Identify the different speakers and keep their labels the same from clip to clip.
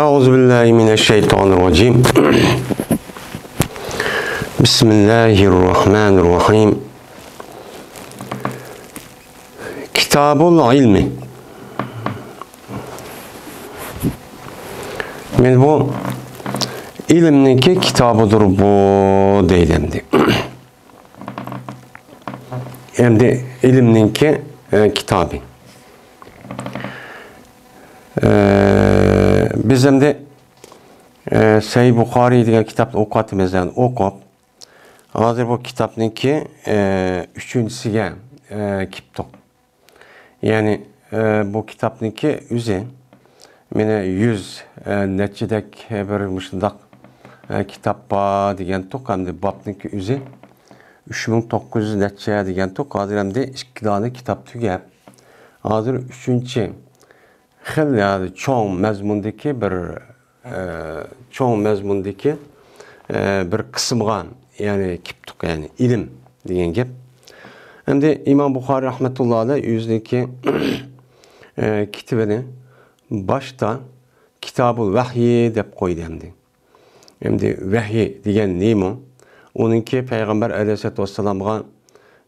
Speaker 1: أعوذ بالله من الشيطان الرجيم بسم الله الرحمن الرحيم كتاب العلم Мен bu ilimdeki kitabıdır bu deylemdi. Hem de ilimdeki e, kitabı. E, biz şimdi e, Sahih Bukhari diye kitapta okuatımızdan okup hozir bu kitobniki e, uchinchisiga e, kelib ya'ni e, bu kitobniki o'zi meni yuz e, nechidak bir shundoq e, kitob bor degan to'q hamda bobniki o'zi uch ming to'qqiz yuz necha degan to'q hozir hamda ikki dona kitob tugab hozir uchinchi xil yani chong mazmundagi bir e, chong mazmundagi e, bir qismg'an ya'ni kiptiq ya'ni ilm degan gap endi imom buxoriy rahmatullohi alayhi o'ziniki e, kitobini boshda kitobul vahyi deb qo'ydi endi endi vahyi degan nima uniki payg'ambar alayhisalotu vassalomga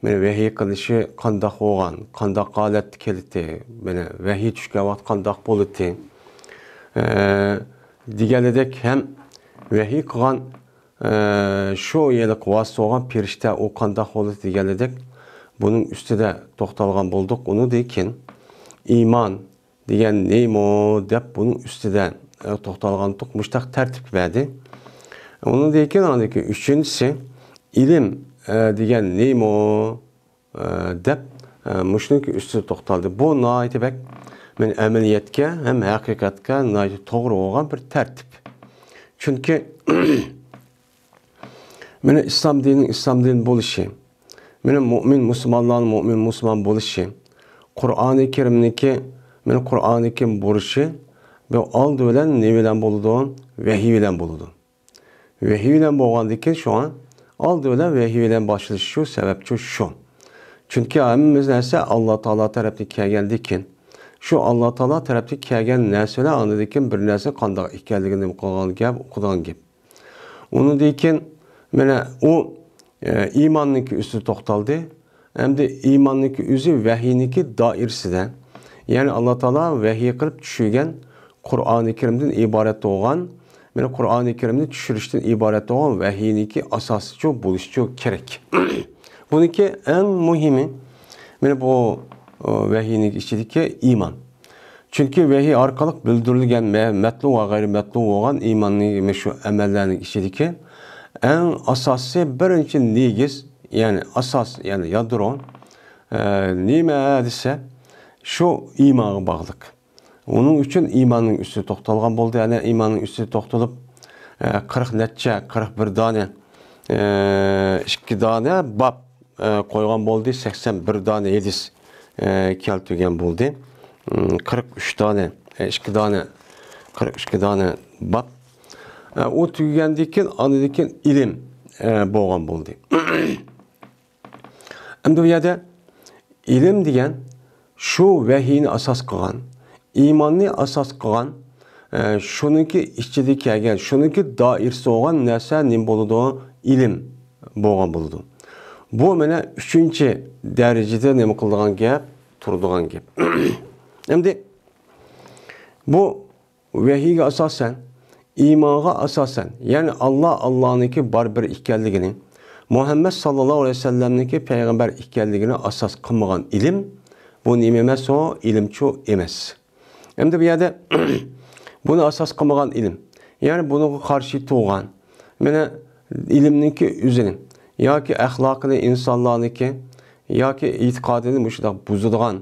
Speaker 1: Мен вәхи кылышы кандак болган, кандак халат келти, мен вәхи түшкәват кандак булыты. Дигәледек һәм вәхи кылган şu yeli kuvası olan pirişte o kanda holu digeledik. Bunun üstü de toxtalgan bulduk. Onu deykin iman diyen neymo dep bunun üstü de e, toxtalgan tukmuştak tertip verdi. Onu deykin anadaki üçüncüsü ilim ee, degan nemo ee, deb e, mushuni üstü to'xtaldi bu noiti bak men amaliyotga ham haqiqatga to'g'ri bo'lgan bir tartib chunki meni islom dinining islom dini bo'lishi meni mo'min musulmonlarni mo'min musulmon bo'lishi qur'oni karimniki meni qur'oni karim bo'lishi bu oldi bilan nima bilan bo'ladi vahiy bilan bo'ladi vahiy bilan bo'lgandan şu an. Aldığıla və hivilə başlayışı səbəbçi şu. Çünkü həmimiz nəsə Allah Taala tərəfdən gəldikin, şu Allah Taala tərəfdən gələn nəsələ anıdıkin bir nəsə qandaq ikənligini qoğan gəb, qudan gəb. Onu deyikin, mənə o e, imanınki üstü toxtaldı. Həm də imanınki üzü vəhiyinki dairsidə. Yəni Allah Teala vəhiy qılıb düşürgən Qur'an-ı Kerimdən ibarət olan Mene Kur'an-ı Kerim'de çürüşten ibaret olan vehiyinki asası çok buluşucu kerek. ki en muhimi mene bu e, vehiyinki ki iman. Çünkü vehi arkalık bildirilgen metlu ve gayri metlu olan imanlı şu emellerinin ki en asası birinci nigiz yani asas yani yadron e, nime dese şu imanı bağlıq. Onun üçün imanın üstü toxtalğan boldu. Yani imanın üstü toxtulup 40 netçe, 41 tane, 2 tane bab koygan e, boldu. 81 tane yediz e, keltügen boldu. 43 hmm, tane, 2 e, tane, 42 tane bab. O tügen tügendikin, anıdikin ilim boğan boldu. Hem de ilim diyen şu vehiyini asas kılgan, iymanni asos qilgan shuniki e, ichida kelgan shuniki doirasi bo'lgan narsa nim bo'ladi ilim boğan bo'ladi bu mana üçüncü derecede nima qiladigan gap turadigan gap Şimdi bu vahiyga asasen, imana asasen. ya'ni alloh allohniki bor bir ekanligini muhammad sallallohu alayhi vasallamniki payg'ambar ekanligini asos qilmagan ilm bu nima emas ilim ilmchu emas hem de bir yerde bunu asas kılmagan ilim. Yani bunu karşı tuğan. Mene ki üzerin. Ya ki ahlakını, insanlığını ki, ya ki itikadını müştak buzulgan,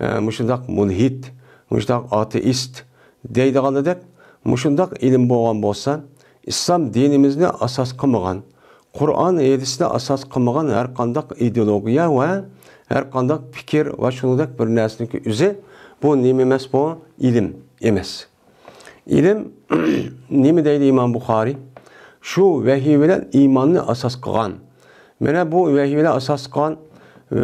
Speaker 1: e, müştak mulhit, müştak ateist deydiğalı dep, müştak ilim boğan bolsa, İslam dinimizini asas kılmagan, Kur'an hadisini asas kılmagan her kandak ideologiya ve her kandak fikir ve şundak bir neslindeki üze bu nimimiz bu ilim emez. İlim nimi deydi İmam Bukhari? Şu vehiviler imanını asas kılan. Mene bu vehiviler asas kılan e,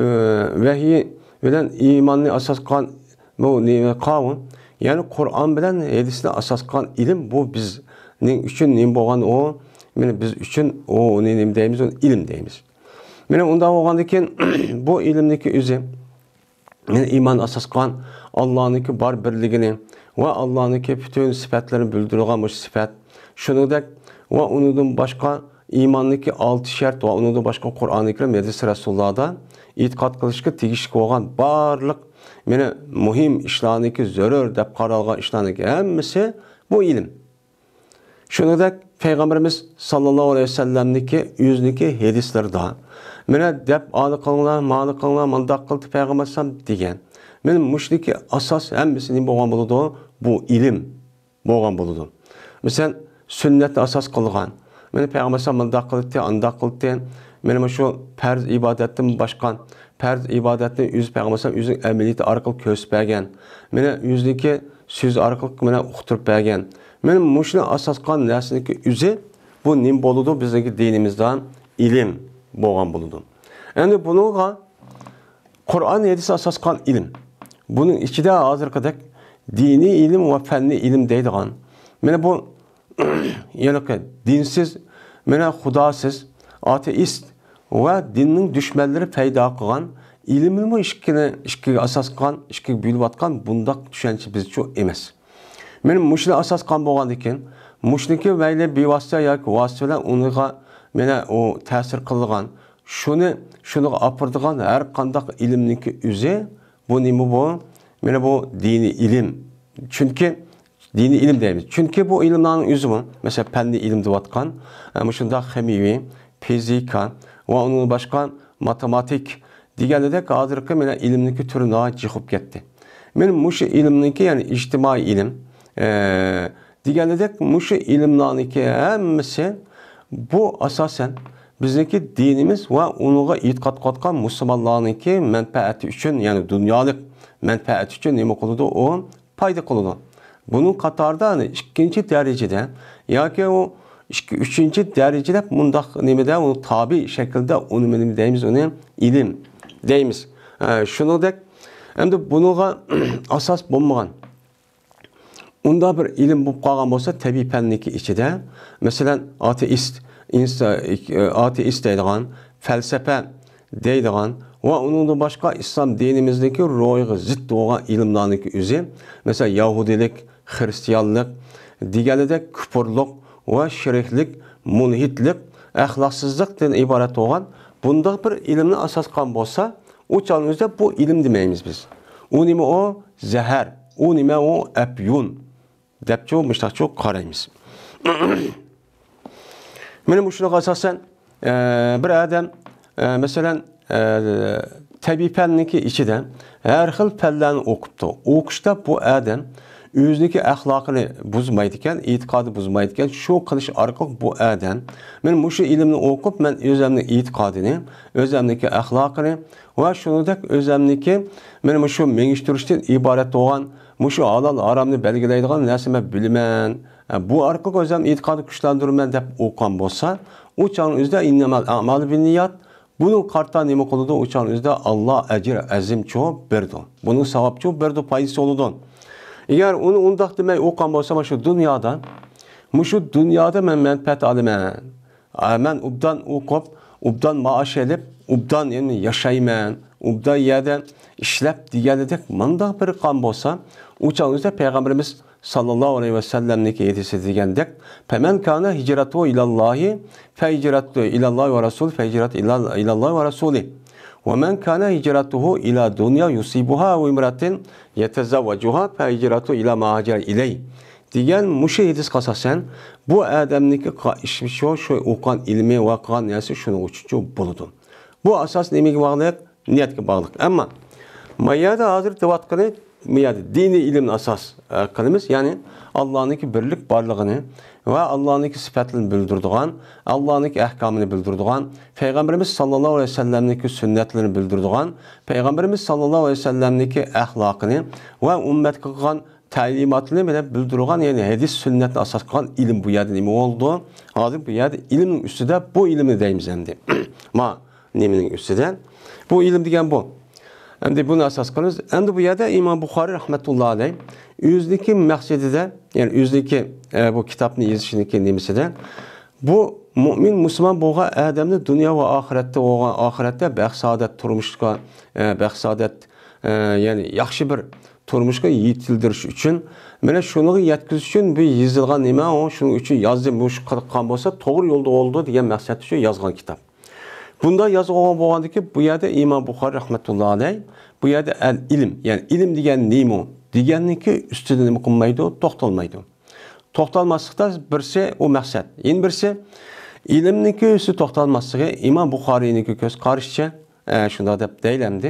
Speaker 1: vehi bilen imanını asas kılan bu nimi kavun. Yani Kur'an bilen hadisini asas kılan ilim bu bizning uchun nim bo'lgan o. mene biz uchun u nim o ilim deymiz. Mene undan bo'lgandan bu ilimniki o'zi Meni iman asas qılan Allah'ınki bar birligini ve Allah'ınki bütün sifətlərini bildirilən bu şunu da ve başka başqa ki 6 şart ve onundan başka Qur'an-ı Kerim Meclis Resulullah'da itiqat qilishga tegishli olan barlıq meni muhim işlaniki zörür deb qaralğan işlaniki hammasi bu ilim. şunu da Peygamberimiz sallallahu aleyhi ve sellem'deki yüzdeki daha. Mənə dəb alı qılınlar, malı qılınlar, mandaq qıldı peyğəmbərsəm deyən. Mənim müşdəki əsas həmisi nə bolğan buludur? Bu ilim bolğan buludur. Məsələn, sünnət əsas qılğan. Məni peyğəmbərsəm mandaq qıldı, andaq qıldı. Mənim şu fərz ibadətdən başqa fərz ibadətini yüz peyğəmbərsəm yüzün əməliyyəti arqıl göstərən. Mənə yüzdəki söz arqıl mənə uqturub bəgən. Mənim müşdəki əsas qan nəsinki üzü bu nim boludur bizdəki dinimizdən ilim. boğan болған болуды енді asas kan ilim. Bunun ilm бұның ішінде азыркыдек dini ilim ve fenni ilim deydigan міне bu yani dinsiz міне худасыз ateist ve dinin düşmanları payda kılgan ilmimi işkine işki asas kan işki bülüp atkan bundak düşünce biz çok emez. Benim muşuna asas kan boğan dikin muşniki veyle bir vasıta ya ki vasıta ile Менә о тәсир кылган, şunu шуныга апырдыган һәр кандак илимнеке үзе бу неме бу? Менә bu dini ilim, çünkü dini ilim deymiz. Çünkü bu ilimlerin yüzü bu. Mesela pendi ilim divatkan, e, muşunda kemiyi, fizika ve onun başka matematik diğerleri de hazırlıkı mene ilimdeki türü daha çıkıp gitti. Benim muş ilimdeki yani içtimai ilim, e, diğerleri de muş ilimlerindeki hepsi bu asasen bizdeki dinimiz ve onuğa itiqat qatqan musulmonlarniki manfaati uchun, ya'ni dunyolik manfaati uchun nima qiladi? U payda qiladi. Bunun katarda hani, ikkinchi darajada yoki u ikki uchinchi darajada bundoq nimada onu tabiiy shaklda onu nima deymiz uni ilm deymiz. Shuningdek, ee, endi bunuğa asas bo'lmagan unda bir ilm bo'lib qolgan bo'lsa tabiiy fanniki ichida masalan ateist e, ateist deydigan falsafa deydigan va uningdan boshqa islom dinimizniki ro'yiga zid bo'lgan ilmlarniki o'zi masalan yahudiylik xristianlik deganidek kufrlik va shiriklik munhitlik axloqsizlikdan iborat bo'lgan bundoq bir ilmni asos qilgan bo'lsa u chog'imizda bu ilm demaymiz biz u nima u zahar u nima o apyun Dəbki olmuşdaq ki, o qaraymış. Mənim uçluq əsasən e, bir ədəm, e, məsələn, e, təbii pənniki 2-də hər xil pəlləni oxubdu. Oxuşda bu ədəm özünüki əxlaqını buzmaydıkən, etiqadı buzmaydıkən şu qılış arqıl bu ədəm. Mən bu şu ilimini oxub, mən özəmli etiqadını, özəmliki əxlaqını və şunudək özəmliki mənim şu menişdirişdən ibarət olan Мушу алал арамны белгиләйдиган нәрсәмә bilmen e, Bu аркылы өзем итикады күчләндермән дип уккан булса, у чагын үздә иннамал bin niyat Bunun kartta nemi kuludu uçan üzde Allah ecir azim çoğu berdu. Bunun sevap çoğu berdu payısı oludun. Eğer onu undak demeyi okan bolsa şu dünyada, muşu dünyada men menpet alimen. E, men ubdan okup, ubdan maaş edip, ubdan yani yaşayman Ubda yerde işlep diyeledek manda bir kan bolsa, uçağınızda Peygamberimiz sallallahu aleyhi ve sellem'deki yetisi digendek. Pemen kana hicratu ilallahi fe hicratu ilallahi ve rasul fe hicratu ilallahi ve rasuli. Ve men kana hicratuhu ila dunya yusibuha ve imratin yetezavvacuha fe hicratu ila mahacer iley. Digen muşe yetiz kasasen bu adamdaki işmişo şu ukan ilmi ve kan yası şunu uçucu buludun. Bu asas demek varlık niyatga bog'liq ama mayada hazır deyotgani miyadi dini ilmni asas qilamiz e, ya'ni allohniki birlik borlig'ini va allohniki sifatini bildirdigan allohniki ahkomini bildirdigan payg'ambarimiz sallallohu alayhi vasallamniki sunnatlarini bildirdigan payg'ambarimiz sallallohu alayhi vasallamniki axloqini va ummatga qilgan talimatını bile bildirgan yani hadis sünnetine asas kılan ilim bu yerde ne oldu? Hazır bu yerde ilimin üstü bu ilimi deyimiz hem Ma neminin üstü de. bu ilm degan bu endi buni asos qilamiz endi bu yerda imom buxoriy rahmatullohi alayh yuzniki masjidida ya'ni yuzniki e, bu kitobni yozishniki de. bu mo'min musulmon bo'lgan odamni dunyo va oxiratda bo'lgan oxiratda baxt turmushga e, baxt e, ya'ni yaxshi bir turmushga yetildirish uchun mana shuni yetkazish uchun bu yozilgan nima u shuning uchun yozdim bu qilgan bo'lsa to'g'ri yo'lda bo'ldi degan maqsad uchun yozgan kitob bunda yozib bo'lgandiki bu yerda imom buxoriy rahmatullohi alayh bu yerda al ilm ya'ni ilm degan nemo deganniki ustida nima qilmaydi to'xtalmaydi to'xtalmaslikda birsi u maqsad endi birsi ilmniki usti to'xtalmasligi imom buxoriyniki ko'z qarashicha e, shundoq deb deylamdi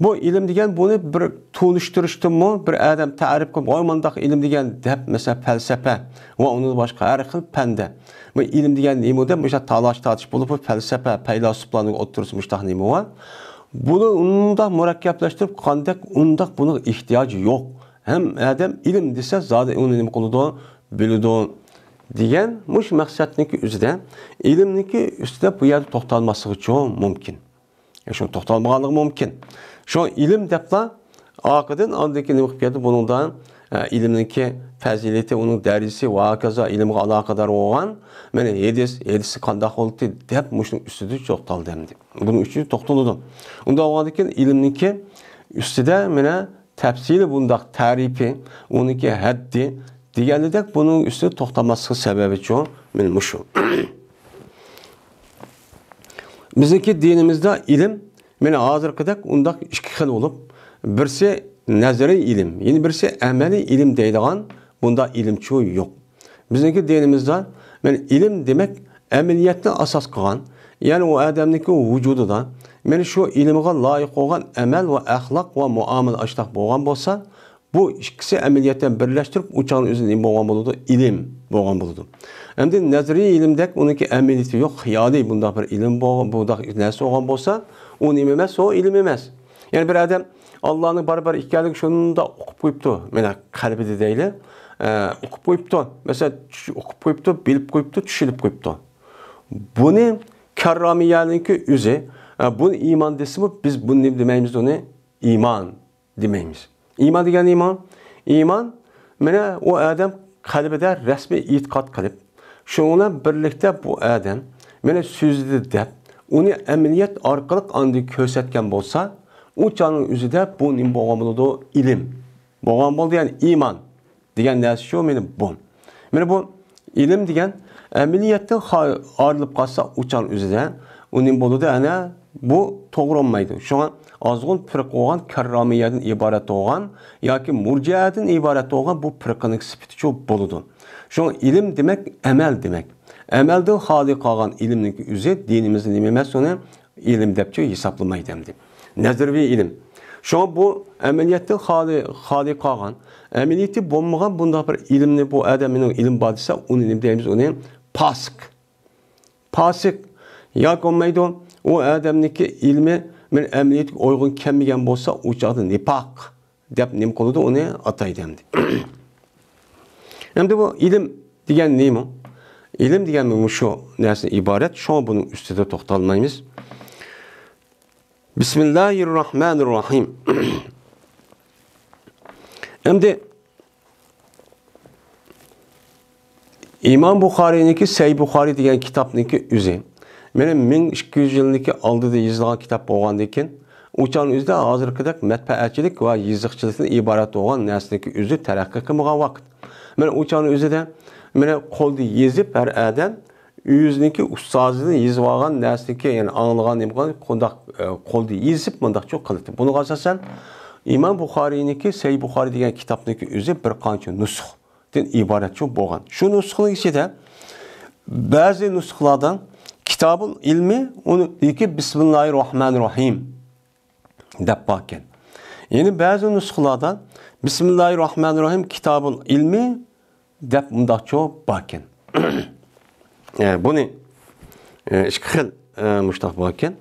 Speaker 1: bu ilm degan buni bir tunishtirishdimi bir adam ta'rif qilib voy mundoq ilm degan deb masalan falsafa va undan boshqa har xil panda bu ilm degan nima deb o'sha talosh tortish bo'lib falsafa faylasuflarni o'tirish mushtaq nima va buni undoq murakkablashtirib qandoq undoq buni ehtiyoji yo'q ham adam ilm desa zodi uni nima qiladi biladi degan mush maqsadniki o'zida ilmniki ustida bu yerda to'xtalmasligi uchun mumkin шо тоқталмағандығы мүмкін шо илім деп та ақыдын андеки неме кылып бұныңда ilmninki fazileti, onun derisi ve akaza ilimge kadar olan mene yedis, yedisi kandak oldu dep muşun üstüdü çoktal demdi. Bunun üçü toktuludu. Onda o adıkin ki üstüde mene tepsili bundak tarifi, ki haddi, diğerli bunun üstü toktaması sebebi çoğu mene muşu. Bizdeki dinimizde ilim meni hazır kadar undak iki xil olup birisi nazari ilim, yeni birisi emeli ilim deydigan bunda ilimçi yok. Bizdeki dinimizde men ilim demek ameliyatni asas qilgan, ya'ni o u odamniki da men şu ilmga layık olan emel ve ahlak ve muomala ashtaq bo'lgan bo'lsa, bu ikkisi əməliyyatdan birləşdirib uçağın özünü boğan buludu, ilim boğan buludu. Əmdə nəzri ilimdək onun ki əməliyyatı yok, xiyali bunda bir ilim boğan, bunda nəsə olan bolsa, o ilim o ilim eməz. Yəni bir adam Allah'ın barbar hikayelik şunun da okup koyuptu. Mena kalbi de değil. Ee, okup koyuptu. Mesela okup koyuptu, bilip koyuptu, düşünüp koyuptu. Bunu karramiyelinki yüzü. E, bunu iman desin mi? Biz bunu demeyimiz onu iman demeyimiz. iymon degani iymon iymon mana u odam qalbida rasmiy e'tiqod qilib shu bilan birlikda bu odam mana so'zdi deb uni amaliyot orqali andi ko'rsatgan bo'lsa u joning o'zida bu nim bo'lgan bo'ladi ilm bo'lgan bo'ldi ya'ni iymon degan narsa shu meni bu mana bu ilm degan amaliyotdan ayrilib qolsa uchal o'zida u nima bo'ladi ana bu to'g'ri bo'lmaydi shunga azğun pirq olğan karramiyadan ibarat olğan yoki murjiadan ibarat olğan bu pirqning sifati shu bo'ludi. Şun ilim demek emel demek. Əməldən xali qalan ilimnin üzü dinimizin nima emas, ilim deb hesaplamayı demdi. Nazirvi ilim. Şo bu əməliyyatdan xali xali qalan, əməliyyəti bo'lmagan bunda bir ilimni bu adamın ilim badisa uni ilim deymiz, onun pasık pasık ya olmaydi. O adamniki ilmi Men emniyet uygun kelmagan bo'lsa, o'chadi nipoq deb nim qildi, onu ataydi endi. Endi bu ilm degan nima? Ilm degan bu shu narsa iborat, shu bunun üstünde to'xtalmaymiz. Bismillahirrahmanirrahim. Endi İmam Buxariyninki Sahih Buxari degan kitobninki o'zi міне 1200 жылдыки алдыда жазылған кітап болған екен учаның өзі азыркыдак мәтбәәчілік ва язықшылықтан ибарат болған нәрсенің өзі тараққы қылмаған уақыт міне учаның өзі де міне қолды езіп әр адам өзінікі ұстазының езіп алған нәрсеге яғни аңлаған немған қондақ қолды езіп мындақ жоқ қылды бұның асасен имам бұхариники сәй бұхари деген кітапныкі өзі бір қанша нұсх ibaret çok boğan. Şu nuskun içi de bazı nusklardan Kitabın ilmi onu uni deyki bismillahi rohmanir rohim deb borgan endi ba'zi nusxalarda bismillahi rohmanir rohim kitabul ilmi deb mundoqcha borgan buni ikki xil e, mushtaq borgan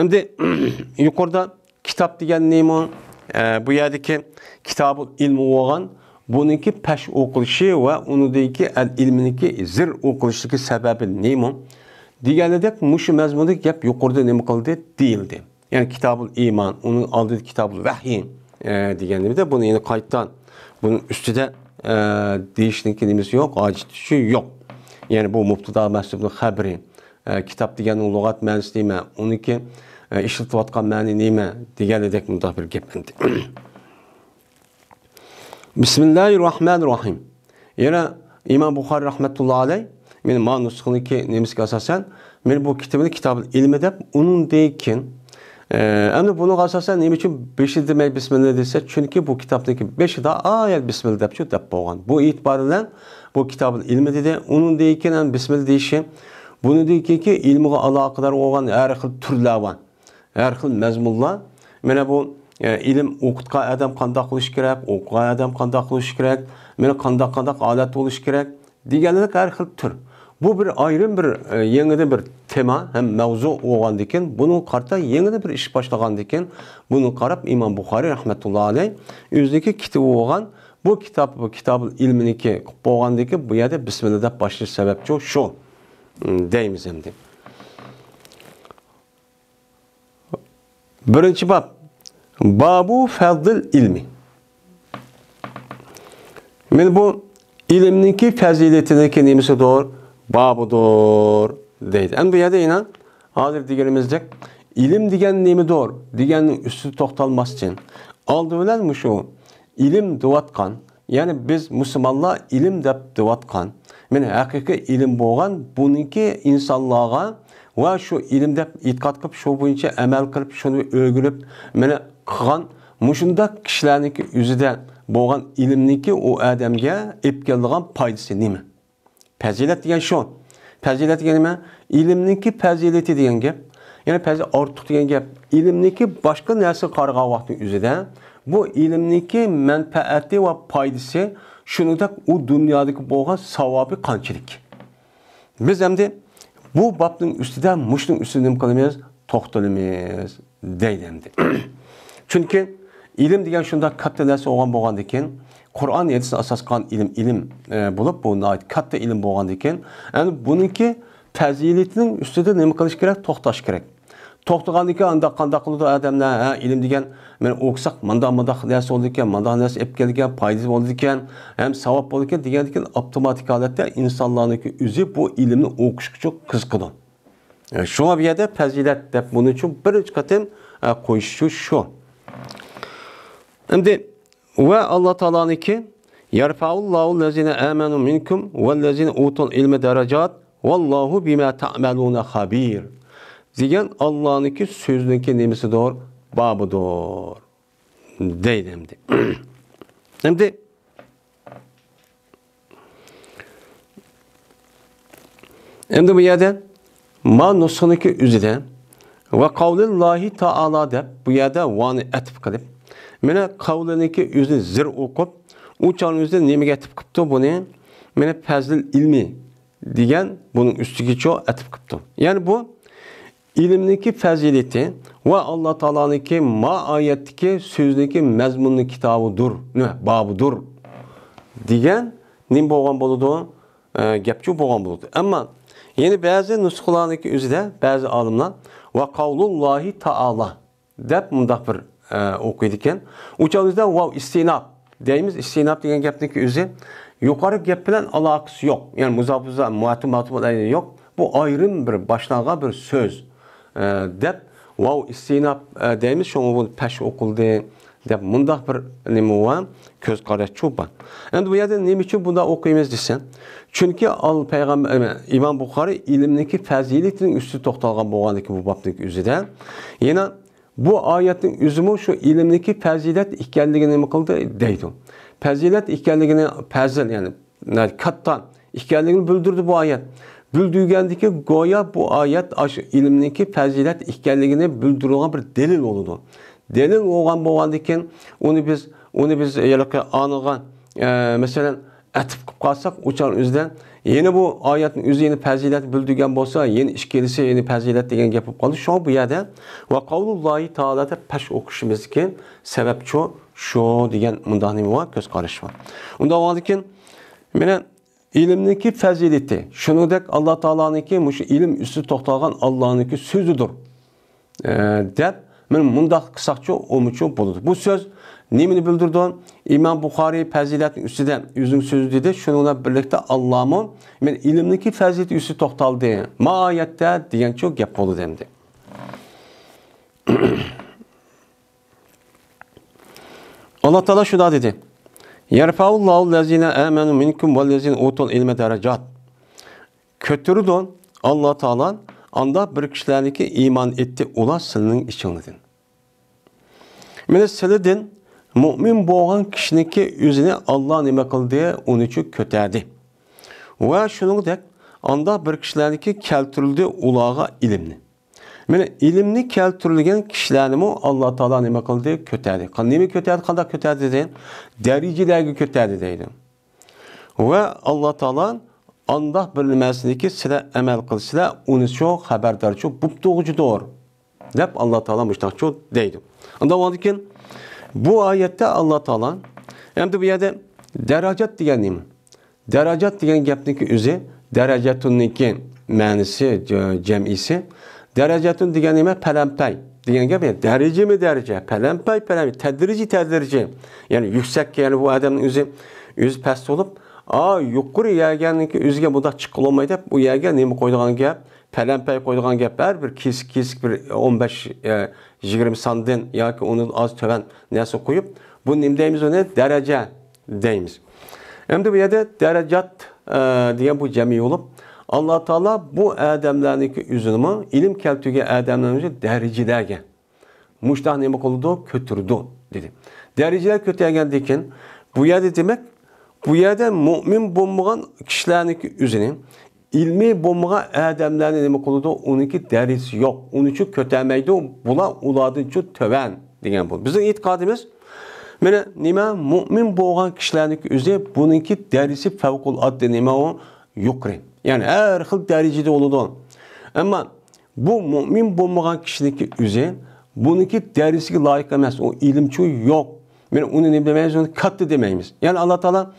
Speaker 1: endi yuqorida kitob degan nima e, bu yerde ki kitabın ilmi bo'lgan buniki peş okuluşu ve onu onudaki el ilminiki zir okuluştaki sebebi neyim? degani deb mushu mazmunda gap yuqorida nima qildi deyildi ya'ni kitabı iymon uni aldığı kitabı vahiy e, degan nimada buni endi qaytdan buni ustida e, deyishniki nimasi yo'q ojiz tushi yo'q ya'ni bu mubtado masubni xabri e, kitob degani lug'at ma'nisi nima uniki ishlatayotgan ma'ni nima deganidek mundoq bir gap bismillahi rohmanir Bismillahirrahmanirrahim. yana imom buxoriy rahmatullohi alayh men ma nusxiniki nemisga asasen men bu kitobni kitobil ilmi deb undan keyin endi buning asosan nima uchun beshi demay bismillah desa çünkü bu kitobniki beshida oyat bismillah debchi deb bo'lgan bu e'tibor bilan bu kitabın ilmi dedi onun keyin ham bismillah deyishi bundan keyingi ilmiga aloqador bo'lgan har xil turlar bor har xil mazmunlar mana bu e, ilm o'qitgan odam qandoq qilish kerak o'qigan odam qandoq qilish kerak meni qandoq qandoq odat bo'lishi kerak deganlik har xil tur bu bir ayrı bir e, yeni bir tema hem mevzu olgan diken. Bunun karta yeni bir iş başlagan diken. Bunu karab İmam Bukhari rahmetullahi aleyh özdeki kitabı olgan bu kitap bu kitabın ki olgan diken bu yerde bismillah başlı sebepçi şu. Hmm, Deymiz hem de. Birinci bab. Babu fadl ilmi. Men bu ilimninki faziletini kendimize doğru babudur deydi. En bu yerda inan hozir deganimizdek ilim degan nemidir? deganning ustiga to'xtalmas uchun oldi bilan mushu ilim deyotgan, ya'ni biz Müslümanlar ilim deb deyotgan, men haqiqiy ilim bo'lgan, buniki insonlarga va shu ilim deb e'tiqod qilib, shu bo'yicha amal qilib, shuni o'g'ilib, meni qilgan mushunda kishilarniki yuzida bo'lgan ilimniki o odamga ep keladigan foydasi nima? Fazilat degan shu. Fazilat degani nima? Ilmniki fazilati degan gap. Ya'ni fazilat ortiq degan gap. Ilmniki boshqa narsa qarg'avoqning o'zida bu ilmniki manfaati va foydasi shuningdek u dunyodagi bo'lgan savobi qanchalik. Biz endi bu bobning ustida mushning ustida nima qilamiz? To'xtalamiz deydi endi. Chunki ilm degan shunday katta narsa bo'lgan bo'lgandan keyin qur'on hadisni asos ilm ilm e, bo'lib bu katta ilm bo'lgandan keyin endi buniki fazilatining ustida nima qilish kerak to'xtash kerak to'xtagandan keyin anda qandaq qildi odamlar ha ilm degan men o'qisak mundoq mundoq narsa bo'ldi ekan mundoq narsa olib kelgan foydasi bo'ldi ekan ham savob bo'ldi ekan degandan keyin avtomatik holatda insonlarniki o'zi bu ilmni o'qishga qiziqadi e, shunga bu yerda fazilat deb buning uchun bir qatim e, qo'yish shu endi Ve Allah Teala'nın ki Yerfa'ullahu lezine amenu minkum ve lezine utul ilme derecat vallahu bima ta'melune habir. Diyen Allah'ınki sözünki nimesi doğru, babı doğru. Değil hem de. hem de hem de bu yerden ma nusuniki üzere ve kavlillahi ta'ala de bu yerde vani etip kalıp Mene kavlaniki yüzü zir okup, uçan yüzü nemi getip kıptı bunu, mene pezlil ilmi digen bunun üstüki çoğu etip kıptı. Yani bu ilimdeki fezileti ve Allah Teala'nınki ma ayetteki sözdeki mezmunlu kitabıdır, ne babıdır Digen nim boğan buludu, e, gepçi boğan buludu. Ama yeni bazı nuskularındaki üzüde bazı alımlar ve kavlullahi ta'ala dep mudafır. o'qiydi ekan o'chaligida vav istinob deymiz istinob degan gapniki o'zi yuqori gap bilan aloqasi yo'q ya'ni muzofuza muatu yo'q bu ayrim bir boshlang'a bir so'z deb vav istinob e, deymiz shunga bu pash o'qildi deb mundoq bir nima bor ko'z qarash bor endi bu yerda nima uchun bunday o'qiymiz desa chunki al payg'ambar e, imom buxoriy ilmniki fazilitning usti to'xtalgan bo'lganniki bu bobniki o'zida yana bu oyatning o'zimi shu ilmniki fazilat ekanligini nima qildi deydi fazilat ekanligini fazil ya'ni kattan ekanligini bildirdi bu oyat bildirgandiki go'yo bu oyat shu ilmniki fazilat ekanligini bildirgan bir dalil bo'ladi dalil bo'lgan bo'lgandan keyin uni biz uni biz aniga e, masalan atib qilib qolsak o'sha o'zidan Yeni bu ayetin o'zi yeni fazilat bildirgan bo'lsa yeni ish gelirse yeni fazilat degan gap bo'lib qoldi an bu yerda va qavlullohi taolada pash o'qishimizga sababchi shu degan bundoq nima bor ko'z qarash bor undan keyin mana ilmniki fazilati shuningdek alloh taoloniki shu ilm usti to'xtalgan allohniki so'zidir e, deb men bundoq qilsaqchi umuchu bo'ladi bu so'z Nimini bildirdin? İmam Buxari fəzilətin üstüdə yüzün sözü dedi. Şununla birlikdə Allah'ın yəni ilimdəki fəzilət üstü toxtaldı. Ma ayette deyən çok o gəp qolu demdi. Allah Teala şuna dedi. Yerfaullahu lezine amenu minkum ve lezine utul ilme derecat. Kötürüdün Allah Teala anda bir ki iman etti ula sılının içinledin. Mene sılıdın Mümin boğan kişiniki yüzünü Allah nime kıl diye onu için köterdi. Ve şunun dek, anda bir kişilerdeki keltürüldü ulağa ilimli. Yani ilimli keltürülgen kişilerini mu Allah Teala nime kıldı köterdi. Nimi köterdi, kanda köterdi dedi. Dericilergi köterdi dedi. Ve Allah Teala anda bilinmesindeki sile emel kıl sile onu çok haberdar çok buptuğucudur. Dep Allah Teala müştak çok deydi. Anda o andıkken bu ayette Allah Teala hem de bu yerde deracat diyenim. Deracat diyen gapniki ki, derecetunniki mənisi, cəmisi. Dərəcətun deyənimə pələmpəy. Deyən gəb, yəni Derece mi derece? Pələmpəy, pələmpəy, tədrici, tədrici. Yani yüksek yani bu adamın üzü yüz pest olup, aa yuqur yəgənin ki, bu da çıxılmaydı. Bu yəgə nəmi qoyduğan gəb, pələmpəyə qoyduğun gəplər bir kesik kesik bir 15-20 sandın ya ki onu az tövən nəsə qoyub bu nimdeyimiz deyimiz onu dərəcə deyimiz. Əmdə bu yerdə dərəcat diye bu cəmi olup Allah Taala bu ədəmlərinki üzünümü ilim kəltügə ədəmlərinki dərəcələrə muştah nima oldu kötürdü dedi. Dərəcələr kötəyəndən geldikken bu yerde demek bu yerde mümin bo'lmagan kishilarniki o'zini ilmi bulmağa ədəmlərin demək oldu 12 dəris yox. 13-ü kötəməkdə bula uladınçı tövən deyən bu. Bizim etiqadımız Mənə nimə mömin bolğan kişilərin özü bununki dərisi fəvqüladə nimə o yuqri. Yani hər xil dərəcədə olur. ama bu mömin bolmayan kişininki özü bununki dərisi layık emas. O ilimçi yok. Mən onu nə deməyimiz, katlı deməyimiz. Yani Allah Taala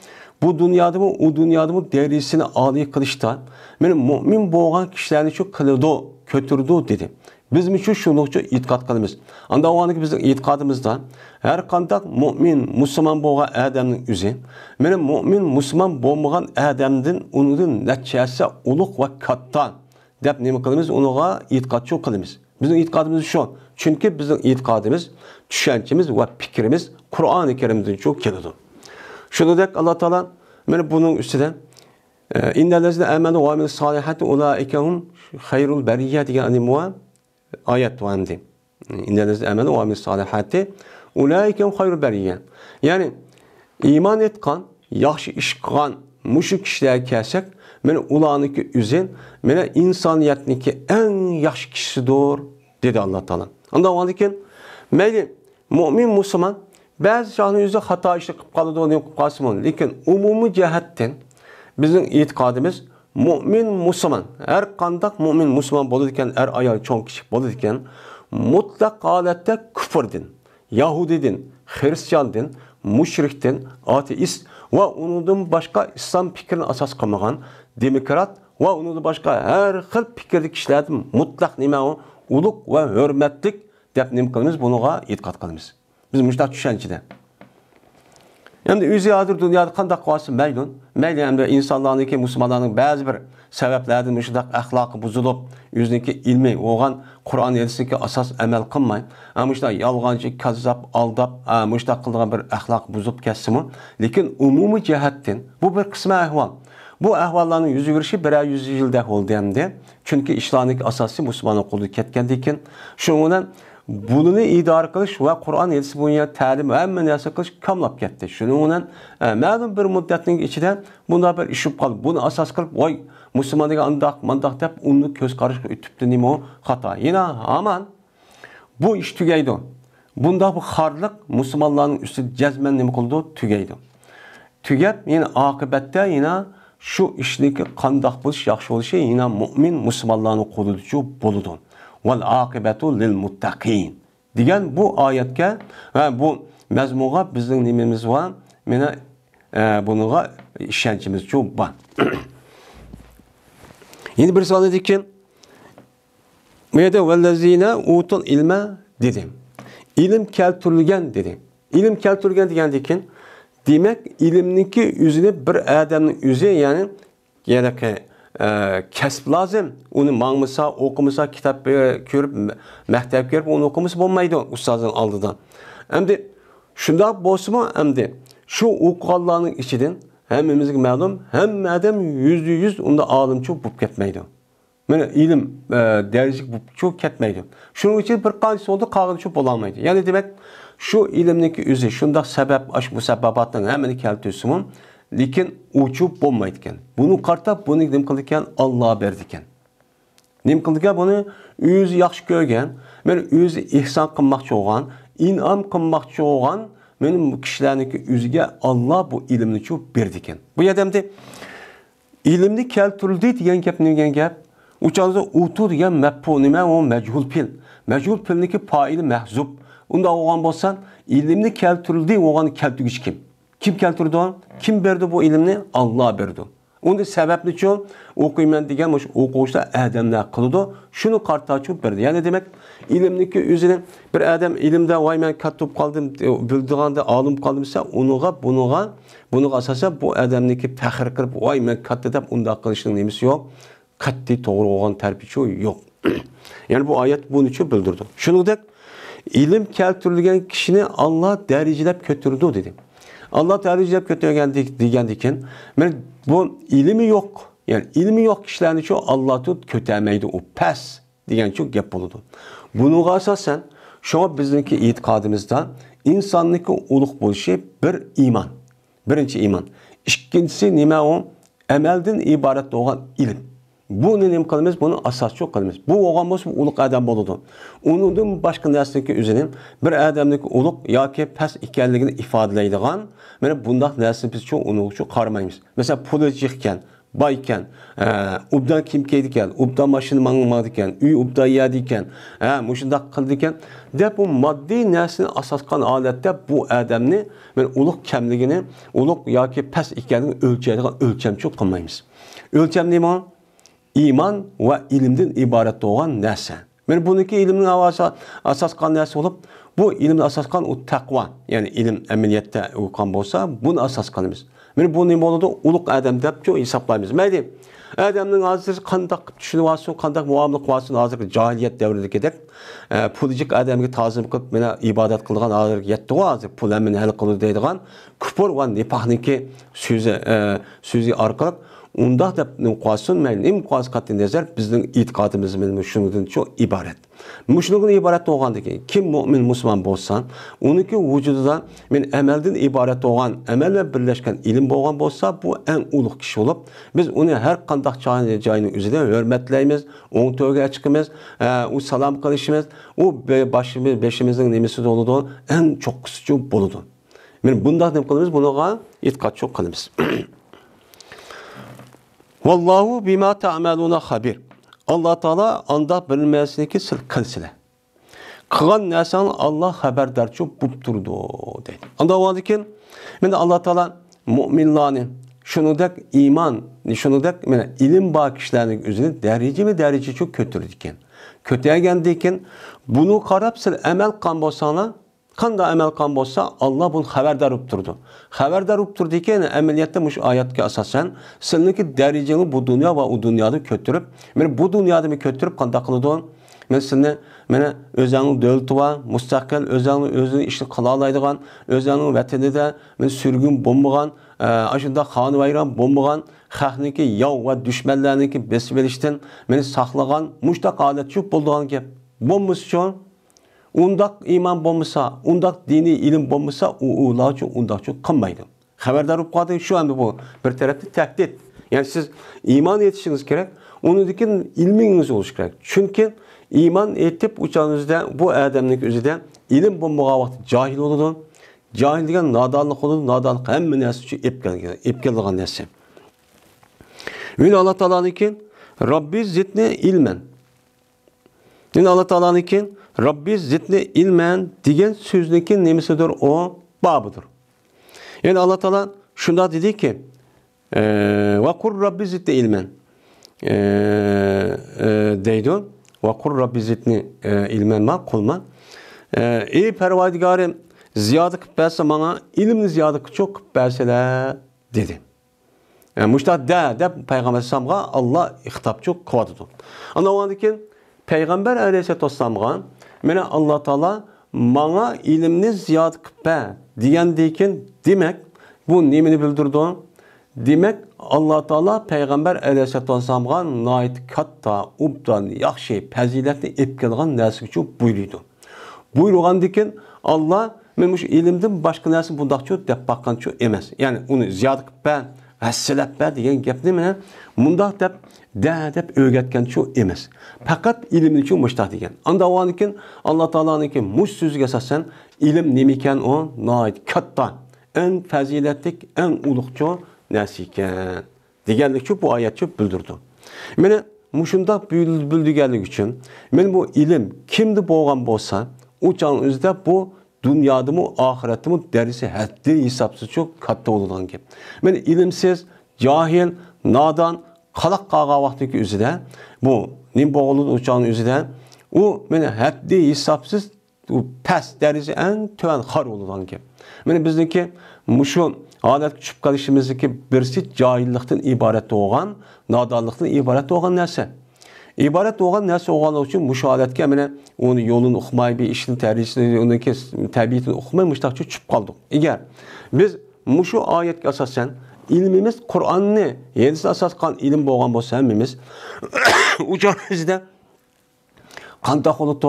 Speaker 1: bu dünyada mı, o dünyada mı derisini ağlayıp kılıçtan. Benim mümin boğan kişilerini çok kılıdı, kötürdü dedi. Bizim için şunlukça itikat kılımız. Anda o anki bizim itikadımızda her kandak mümin, Müslüman boğa Adem'in yüzü, Benim mümin, Müslüman boğmayan Adem'den onun neçesi uluk ve kattan. Dep ne kılımız? Ona çok kılımız. Bizim itikadımız şu. Çünkü bizim itikadımız, düşüncemiz ve fikrimiz Kur'an-ı Kerim'den çok geliyor. Şunu dek Allah Teala mana bunun üstüde innellezine amenu ve amil salihati ulaikehum hayrul beriyye degan animua oyat vandi. Hani. İnnellezine amenu ve amil salihati ulaikehum hayrul beriyye. Yani iman etkan, işkan, yaxshi ish kesek. mushu kishilarga ki mana ularniki uzin, mana insoniyatniki eng yaxshi kishisidir dedi Alloh taolo. Undan ki, mayli mümin Müslüman ba'zi shohni xato ishni qilib qoladi deb qolsin lekin umumiy jihatdan bizning e'tiqodimiz mo'min musulmon har qandaq mo'min musulmon bo'ladi ekan er ayol cho'ng kishi bo'ladi ekan mutlaq holatda kufrdin yahudidin xristiandin mushrikdin ateist ve unidan başka İslam fikrini asas qilmagan demokrat ve unidan başka her xil fikirli kishilarni mutlak nima ulug' va hurmatlik deb nim qilamiz bunia e'tiqod qilamiz biz mushundaq tushunchida endi o'zi hozir dunyoda qandoq qolsin maylun mayli hamda insonlarniki musulmonlarning ba'zi bir sabablardan shundaq axloqi buzilib o'ziniki ilmiy bo'lgan qur'on hadisniki asos amal qilmay ana shunday yolg'onchi kazzob aldab ana shunday qilgan bir axloq buzib ketsinmi lekin umumiy jihatdan bu bir qismi ahvol Bu ahvallarning yuz yugurishi birer yüz yilda oldu hem de. Çünkü işlanık asası Müslümanın kulu ketkendikken. Şununla Bunu Bununi idara Ve kuran Qur'on elchisi bo'yicha ta'lim va hamma narsa kamlap kamlab ketdi. Shuning bilan e, ma'lum bir muddatning ichida bunda bir ishib qoldi. Buni asos qilib, voy, musulmon degan andoq, mandoq deb uni ko'z qarashga o'tibdi nima u xato. aman bu iş tugaydi. Bunda bu xorliq Müslümanların üstü jazman nima qildi? Tugaydi. Tugab, yine oqibatda yine şu işlik qandoq bo'lish, yaxshi bo'lishi yine mümin Müslümanların qo'lida buludun. val oqibatu degan bu oyatga va bu mazmunga bizning nimamiz va meni e, buniga ishonchimiz ko'p bor endi bir savol edikki bu yerda vallazina utul ilma dedim ilm keltirilgan dedi ilm keltirilgan degandekin demak ilmniki o'zini bir odamning o'zi ya'ni yanaqa Ee, kasb lozim uni mangmasa o'qimasa kitob ko'rib e, maktab ko'rib uni o'qimasa bo'lmaydi ustozning oldidan endi shundoq bo'lsinmi endi shu o'qiganlarning ichidan hammamizga ma'lum hamma odam yuzda yuz unda olimchi bo'lib ketmaydi mana ilm e, darajasi bo'lib ketmaydi shuning uchun bir qancha so'lda qog'ilchi bo'lolmaydi ya'ni demak shu ilmniki o'zi shundoq sabab shu sababotning hammani keltirsin lekin o'chib bo'lmaydi ekan buni qartab buni nima qildi ekan olloh berdi ekan nima qildi ekan buni o'zi yaxshi ko'rgan men o'zi ehson qilmoqchi bo'lgan inom qilmoqchi bo'lgan meni kishilarniki o'ziga olloh bu ilmni shu berdi ekan bu yerda ilmni keltirdi degan gap nima degan gap uchalda utu degan mapu nima u majhul fil majhul filniki foili mahzub unda bo'lgan bo'lsa ilmni keltirdi bo'lgan keltirgich kim Kim keltirdi? Kim verdi bu ilmni? Allah berdi. Onda sebepli çün okuyman degen muş okuşta adamlar kılıdı. Şunu kartta çün verdi. Yani demek ilimniki üzerine bir adam ilimde vay ben kattıp kaldım bildiğinde alım kaldım ise onuğa bunuğa bunuğa asasa bu adamniki tekrar kırıp vay ben kattı dep onda kılışının nemisi yok. Katli doğru olan terbiye yok. yani bu ayet bunun için bildirdi. Şunu da ilim keltirilgen kişini Allah derecelep kötürdü dedi. Allah Teala cep kötüye geldik diyen dikin. Men bu ilimi yok. Yani ilmi yok kişilerin çoğu Allah tut kötemeydi o pes diyen çok gap Bunu Bunu sen şu an bizimki itikadımızda insanlıkı uluk buluşu bir iman. Birinci iman. İkincisi nime o? Emelden ibaret doğan ilim. Buni nima qilamiz? bunun asas çok qilamiz. Bu bo'lgan bo'lsa ulug' adam bo'ladi. Uningdan boshqa narsaga o'zining bir adamlık uluk ya past pes ifodalaydigan ifade bundoq narsa biz cho'q uning uchun qaramaymiz. Masalan, puli mesela ekan, boy ekan, ubdan kim kiydi ekan, ubdan mashina mangmadi ekan, uy ubdan yadi ekan, ha, mushundaq qildi ekan deb bu moddiy narsani asos qilgan holatda bu adamni mana ulug' kamligini, ulug' yoki past ekanligini o'lchaydigan o'lchamchi qilmaymiz. O'lcham nima? iymon va ilmdan iborat bo'lgan narsa mana buniki ilmni asos qilgan narsa olup, bu ilmni asos qilgan u taqvo ya'ni ilm amaliyotda o'qigan bo'lsa buni asos qilamiz mana bu nima bo'ladi ulug' adam debku hisoblaymiz mayli Adamın hazır kandak düşünüyorsun, kandak muamele kuasın hazır cahiliyet devrede gidek. E, Pulicik adamı tazim kılıp bana ibadet kılgan hazır yetti o hazır. Pul emin hel kılı deydiğen küpür ve nipahninki sözü, e, sözü arkalıp Унда да нуқасын мәлім им қуас қатты нәзір біздің итқатымыз мен мүшінігін чо ибарет. Мүшінігін ибарет оған деген, кім мұмин мұсылман болсан, оныкі вүжудыда мен әмәлдің ибарет оған, әмәл вә бірләшкен илім болған болса, бұл ән ұлық кіші болып, біз оны әр қандақ жайының үзіне өрмәтләйміз, оң төге әчікіміз, о салам қылышымыз, о başımız, beşimizдің немесі долуду, ән чоққысычу болуду. Мен бұнда деп қылымыз, бұныға итқат жоқ қылымыз. Vallahu bima ta'maluna habir. Allah Teala anda bilmezliki silkinsile. Qılğan nesan Allah haberdar çok durdu dedi. Anda o andakin mən Allah Teala şunu dek iman, şunu dek mənə ilim üzerine kişilərin mi dərəcəmi çok çox kötürdükən. Kötəyəgəndikən bunu qarab sil əməl qan bolsana Qanda əməl qan bolsa, Allah bunu xəbərdar upturdu. Xəbərdar upturdu ki, yəni əməliyyatda bu ayətə əsasən sizniki dərəcəni bu dünya və o dünyada kötürüb, yəni bu dünyada mı kötürüb qanda qılıdı? Mən sizni mənə özünün dövləti var, müstəqil özünün özünü işte qıla özelini özünün vətənində mən sürgün bombagan, e, aşında xan vayran bombagan, xəhniki yav və ki besvelişdən beni saxlagan müştaq alət çox bulduğan ki, bombası üçün Undak иман болмаса ундаг диний илим болмаса улаучу ундакчу кылмайды хабардар болуп калды ушу эми bu, bir tarafta tehdit. ya'ni siz iman yetişiniz gerek, onun uniki ilmingiz bo'lishi gerek. Çünkü iman etip uchaningizda bu odamning o'zida ilm bo'lmagan vaqt johil bo'ladi johil degan nodonlik bo'ladi nodonlik hamma narsa uchun ep kelgan narsa alloh taoloniki robbi zidni ilmen? Şimdi Allah Teala'nınkin Rabbi zidni ilmen degen sözününkin nemesidir o babıdır. Yani Allah Teala şunda dedi ki ve ee, kur Rabbi zidni ilmen e, e, deydi. Ve kur Rabbi zidni e, ilmen ma kulma. E, ee, ey pervadigarim ziyadı kıbbelse bana ilimli ziyadı çok kıbbelsele dedi. Yani muşta de de Peygamber Sam'a Allah çok kovadıdı. Ana o andikin Peygamber aleyhissalatu vesselam'a meni Alloh taolo manga ilmni ziyod diyen degandekin, demek bu nimani bildirdi? demek Allah taolo Peygamber alayhisolatu vasallamga noit katta, ubdan yaxshi fazilatni ep kelgan narsa uchun buyurdi. Buyurgandikin Alloh men shu ilmdan boshqa narsa bundaqchi deb baqqancha emas. Ya'ni onu ziyod qilpa vassalabba degan gapni mana Munda deb da deb o'rgatgan shu emas faqat ilim için mushtaq degan anda Allah alloh taoloniki mush so'ziga asosan ilm nimiken o naid katta En faziletlik, eng ulug'chu nesiken. ekan deganlik bu oyat shu bildirdi mana mushundoq bildirganlik uchun men bu ilm kimdi bo'lgan bo'lsa u üzde bu dünyadımı, ahiretimi derisi həddi hesabsız çok katta olan ki. Mən ilimsiz, cahil, nadan, kalak qağa vaxtdaki üzüdə, bu nimboğulu uçağın üzüdə, o məni həddi hesabsız pəs dərisi ən tövən xar olan ki. Mən bizdeki muşun, Adet küçüp kalışımızdaki birisi cahillikten ibaret doğan, nadanlıktan ibaret doğan nəsə. İbaret iborat bo'lgan narsa bo'lganligi uchun mushoaratga mana uni yo'lini uqmay bu onun ki tabiatini uqmay mushtaqcha tushib qoldik agar biz muşu ayet asosan ilmimiz qur'onni hadisni asos qilgan ilm bo'lgan bo'lsa hammamiz u joyimizda qandoq bo'lib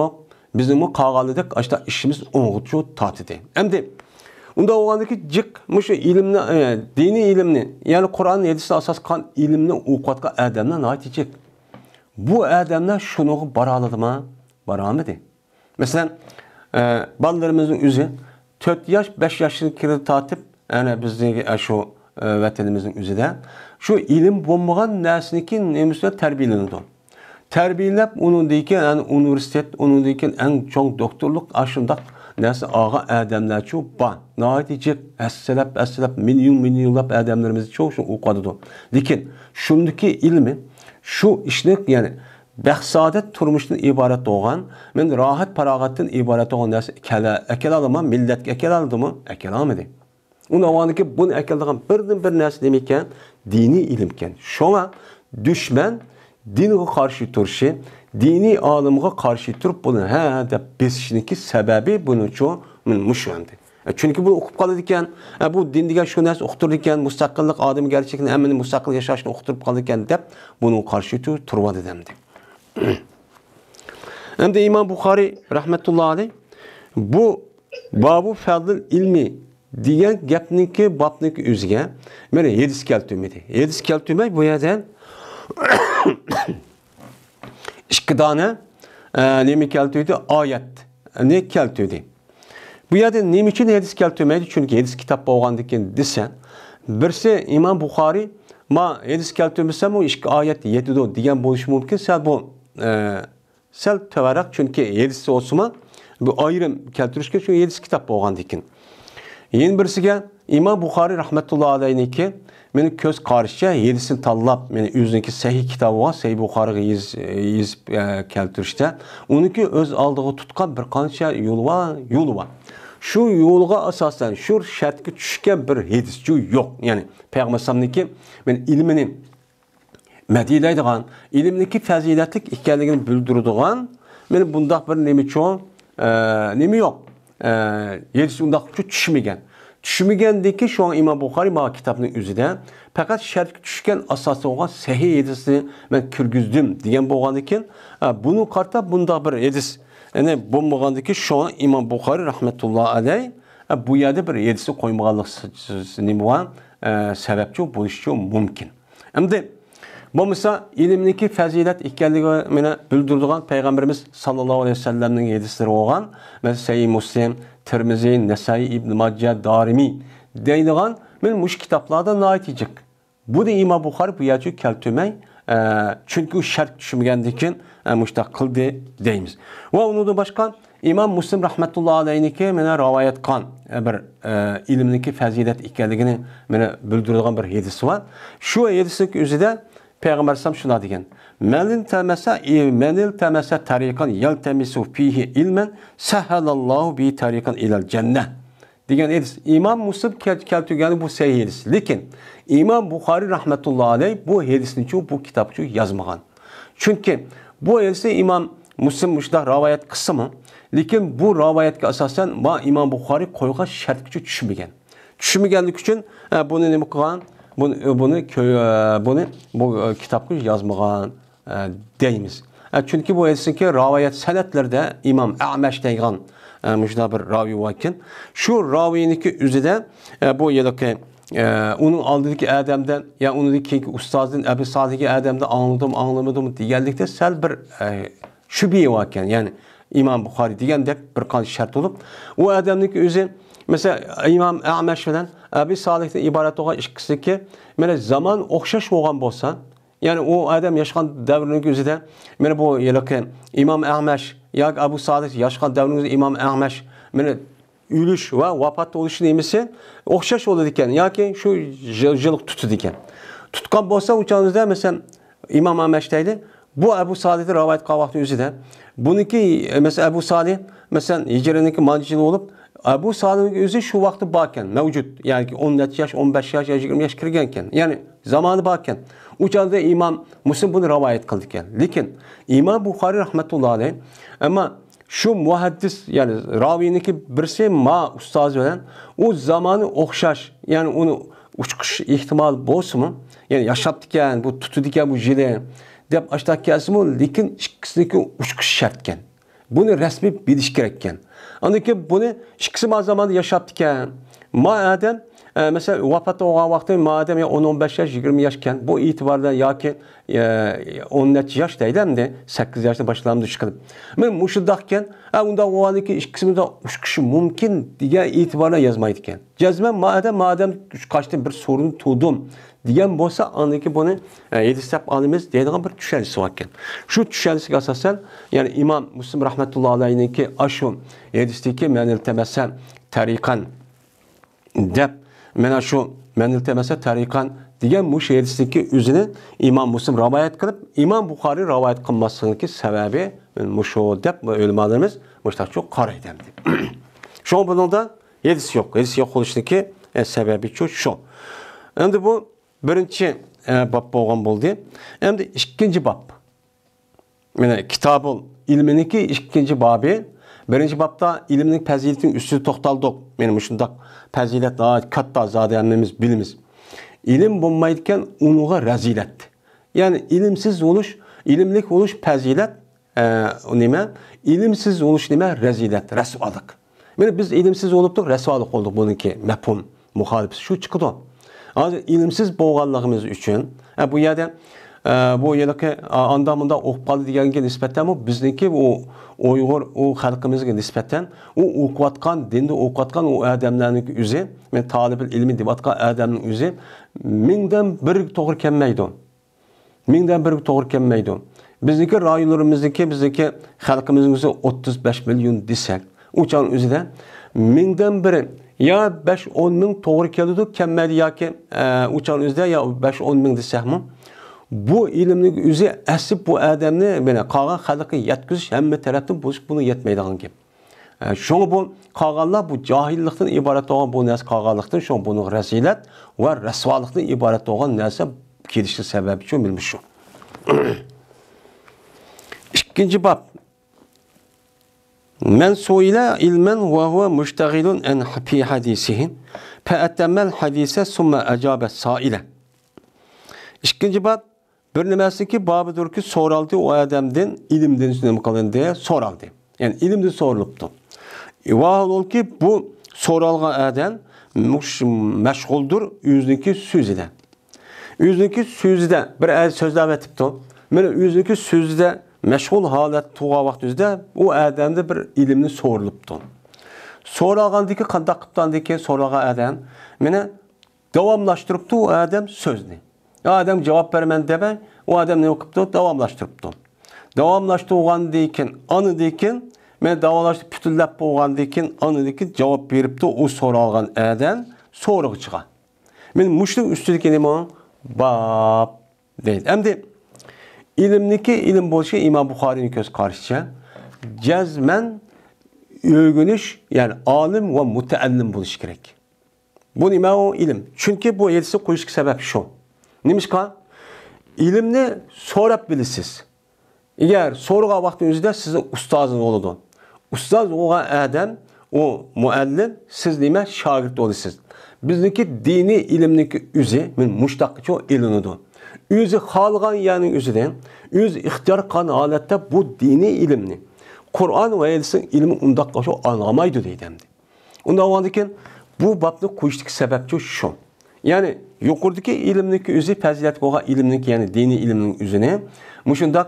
Speaker 1: bizni qog'onidek ashta ishimiz tatidi. totidi endi Unda olgandaki cik muşu ilimni, e, dini ilimni, yani Kur'an yedisi asas kan ilimni uqatka edemden ait cık bu adamlar şunu baraladıma baramadı. Mesela e, ballarımızın üzü 4 yaş 5 yaşlı kiri tatip yani bizdeki e, şu e, vatanimizin üzüde şu ilim bombağan nesinki nemusla terbiyelenir. Terbiyelep onun deyken yani üniversitet onun deyken en çok doktorluk aşında Nəsə ağa adamlar çox ban. Naidicə əsələb əsələb milyon milyonlab ədəmlərimiz çox şun uqadıdır. Dikin şundaki ilmi şu işlik yani Bəxsadət turmuşdan ibarət doğan, mən rahat parağatdan ibarət olan nəsə kələ, əkəl alıma, millət əkəl aldımı? Əkəl almadı. Onun avanı ki, bunu əkəl alıqan birdən bir nəsə deməkən, dini ilimkən. Şona düşmən dini qarşı turşi, dini alımğa qarşı turub bunu hə, hə, də besişinki səbəbi bunun üçün müşvəndir. E, chunki buni o'qib qoladi ekan e, bu din degan shu narsa uqtirdi ekan mustaqillik odamgarchilikni hammani mustaqil yashashni o'qitirib qoldi ekan deb buni qarshi turadi demdi endi imom buxoriy rahmatullohi alayh bu bobu fadil ilmi degan gapniki bobniki o'ziga mana yedis keltirmaydi yedis keltirmay bu yerdan ikki dona e, nima keltirdi oyatni keltirdi Bu yerda nima uchun hadis keltirmaydi? Chunki hadis bo'lgan o'rgandikken desa, birsi Imom Buxoriy ma hadis keltirmasam u ikki oyat yetidi degan bo'lishi mumkin. Sal bu e, sal tavarraq chunki hadis o'sma bu ayrim keltirishga shu hadis kitob bo'lgandikin. Yen birsiga Imom Buxoriy rahmatullohi alayhiniki meni ko'z qarishicha hadisni tanlab, meni o'ziniki sahih kitobga, sahih Buxoriyga yiz e, keltirishda, e, uniki o'z oldiga tutgan bir qancha yo'l va yo'l va shu yo'lga asosan shu shartga tushgan bir hadischi yo'q ya'ni payg'ambar alayhisalomniki men ilmini madilaydigan ilmniki fazilatlik ekanligini bildiradigan men bundoq bir nima cho'ng e, nima yo'q e, hadis undoq tushmagan tushmagandiki shu an imom buxoriy mana kitobning o'zida faqat shartga tushgan asosi bo'lgan sahiy hadisni man kirgizdim degan bo'lgan ekan e, buni qartab bundoq bir hadis Yani bu mağandaki şu İmam Bukhari rahmetullahi aleyh e, bu yerde bir yedisi koymalık nima e, sebepçi buluşçu mümkün. Hem de bu mesela ilimdeki fazilet ikkalliği mene Peygamberimiz sallallahu aleyhi ve sellem'nin yedisidir olan ve Seyyid Muslim, Tirmizi, Nesai, İbn Mace, Darimi deydiğen men muş kitaplarda naitecek. Bu da İmam Bukhari bu yerçi keltümey. E, çünkü şart düşmügendikin E, mushtaq qildi deymiz. Va undan boshqa Imom Muslim rahmatullohi alayhiniki meni rivoyat qilgan e, bir e, ilmniki fazilat ekanligini meni bildiradigan bir hadis bor. Shu hadisning o'zida payg'ambar ham shuna degan. Manil tamasa manil tamasa tariqan yaltamisu fihi ilman sahalallohu bi tariqan ilal jannah. degan hadis. Imom Muslim keltirgani bu sahih hadis. Lekin Imom Bukhari rahmatullohi alayh bu hadisni bu kitobcha yozmagan. Chunki Bu esa Imom Muslim ushbu rivoyat qismi, lekin bu rivoyatga asosan va Imom Buxoriy qo'ygan shartgacha tushmagan. Tushmaganlik uchun e, buni nima qilgan? Buni e, buni e, buni bu kitobga yozmagan deymiz. Chunki bu ki rivoyat sanatlarida Imom Amash degan mushda bir ravi bor Shu raviniki o'zida bu yilqi e, ee, aldık ki ədəmdən, ya onu ki ustazın Əbi Sadiqi ədəmdə anladım, anlamadım deyəldikdə səl bir e, şübhi varkən, yəni İmam Buxari deyəndə bir qan şart olup O ki özü Mesela İmam Əməş bilan Əbi Salihdən ibarət olan ikisi ki, mana zaman oxşashmagan bo'lsa, ya'ni u odam yashgan davrning o'zida mana bu yilqi İmam Əməş ya Abu sadık yaşkan davrning o'zida İmam Əməş mana ülüş va vapat bo'lishi nemisi o'xshash bo'ladi ya ki şu jiliq tutadi ekan tutkan bo'lsa uchamizda mesela imom amash deydi bu abu solihni rivoyat qilgan vaqtni o'zida buniki e, mesela abu solih masalan hijraniki manjil olup abu solihni yüzü şu vakti bor mevcut mavjud ya'ni o'n necha yaş o'n besh yosh yigirma yosh kirgan ya'ni zamanı bor ekan u chog'da bunu muslim kıldıken lakin qildi ekan lekin imom ama shu muhaddis ya'ni bir birsi ma ustozi bilan u zamoni o'xshash ya'ni uni uchqish ehtimol bo'lsinmi ya'ni yashabdikan bu tutadigan bu jili deb ashtakkasimi lekin ikkisiniki uchqish shart ekan buni rasmiy bilish kerak ekan undan buni ikkisi ma zamonda yashabdikan ma adam Məsələn, vəfat olan vaxtı madəm ya 10-15 yaş, 20 yaşkən bu etibarda ya ki 10 e, neçə yaş deyiləmdi, 8 yaşda başlamdı çıxılıb. Mən muşuddaqkən, ə onda o vaxtı ki 2 kişimdə 3 kişi mümkün deyə etibarla yazmaydıkən. Cəzmə madəm madəm qaçdım bir sorun tudum deyən bolsa anlıq ki bunu e, yedisəb alımız deyilən bir düşəncəsi var ki. Şu düşəncəsi əsasən, yani İmam Müslim rahmetullah alayhinin ki aşun yedisdiki mənil təməssən tariqan dəb Mena şu meniltemese tarikan degan bu she'risniki o'zini Imom Muslim rivoyat qilib, Imom Buxoriy rivoyat qilmasligining sababi men shu deb ulamolarimiz mushtachu qaraydi deb. Shu buningda yedis yo'q. Yedis yo'q bo'lishniki çok şu. Endi e, bu birinci e, bab bo'lgan bo'ldi. Endi ikkinchi bab. Mana Kitobul ilminiki ikinci babi Birinci babda ilminin pəziyyətin üstü toxtaldıq. Mənim üçün də pəziyyət daha katta zadə annemiz bilimiz. İlim bulmaydikən unuğa rəzilətdir. Yani ilimsiz oluş, ilimlik oluş pəzilət, e, ilimsiz İlimsiz oluş nemə? Rəzilət, rəsvalıq. Yəni biz ilimsiz olubduq, rəsvalıq olduq ki məfhum muxalifisi şu çıxdı. Az ilimsiz boğanlığımız üçün, hə bu yerde. bu yerlikə anda bunda oqpalı deyənə nisbətən bu bizniki o Uyğur o xalqımızga nisbətən o oquyatqan dində oquyatqan o adamların üzü, men yəni talibül ilmi deyib atqan adamın üzü mingdən bir doğru kəlməydi. Mingdən bir doğru kəlməydi. Bizniki rayonlarimizdagi bizniki xalqimizning o'zi 35 million desak, o'chan o'zida mingdan biri ya 5-10 ming to'g'ri keladi, kammaydi yoki o'chan o'zida ya 5-10 ming desakmi? bu ilimlik o'zi asib bu odamni mana qolgan xalqqa yetkazish hamma tarafdan bo'lish buni yetmaydigan gap e, shuni bu qolganlar bu johillikdan iborat olan bu narsa qolganlikdan shu buni razilat va rasvolikdan iborat bo'lgan narsa kelishi sababi shu bilmish shu ikkinchi bob من سئل علما وهو مشتغل عن في حديثه فأتم الحديث ثم أجاب السائل. إشكنجبات Bölünməsi babıdır ki, soraldı o adamdan ilimden üstüne kalın diye soraldı. Yani ilimde sorulubdu. E, Vahal ol ki bu soralga adam meşguldur yüzdeki söz ile. Yüzdeki sözde bir el sözler etipdi. Mene yüzdeki sözde meşgul halat tuğa vaqt yüzde o adamda bir ilimini sorulubdu. Soralgandaki qandaq qıptandaki sorağa adam mene davamlaştırıbdı o adam sözünü adam cevap vermen debe, o adam ne okupdu? Devamlaştı Davamlaştırgan deyken, anı deyken, ben devamlaştı pütüllep boğan deyken, anı deyken cevap veripti o soralgan eden soruğu çıkan. Men muşluk üstüdeki ne Bab deydi. Hem de ilimdeki ilim boşu İmam Bukhari'nin göz karşıca cezmen övgünüş yani alim ve müteallim buluş gerek. Bu ne o ilim? Çünkü bu yetisi koyuşki sebep şu. Neymiş kan? İlimni so'rab bilisiz. Eğer soruğa vaqtingizda sizni ustozingiz bo'ladi. Ustaz bo'lgan adam, o muallim, siz nima shogird bo'lasiz. Bizniki dini ilimniki üzi, men mushtaq cho ilinidu. Üzi xalgan yani üzidan, üz ixtiyor qan holatda bu dini ilimni Kur'an ve hadisin ilmi undaq qosho anlamaydi deydimdi. Undan keyin bu babni qo'yishlik sababchi shu. Ya'ni yuqoridagi ilmniki o'zi fazilat bo'lgan ilmniki ya'ni diniy ilmning o'zini mushundoq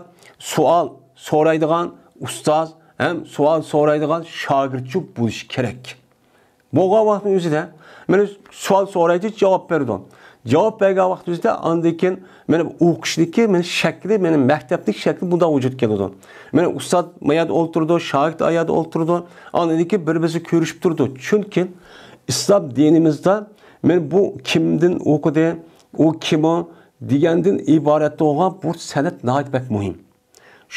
Speaker 1: savol so'raydigan ustoz ham savol so'raydigan shogirdchi bo'lish kerak bo'lgan vaqtni o'zida men savol so'raydi javob berdim javob bergan vaqt o'zida andan keyin meni o'qishniki meni shakli meni maktablik shakli bundan vujudga keladi meni ustoz mayada o'ltirdi shogird ayada o'ltirdi andan keyin bir biriga ko'rishib turdi chunki islom dinimizda мен бу кимдин окуде у кимо дигендин ибарат болгон бу санат наайт бек муhim.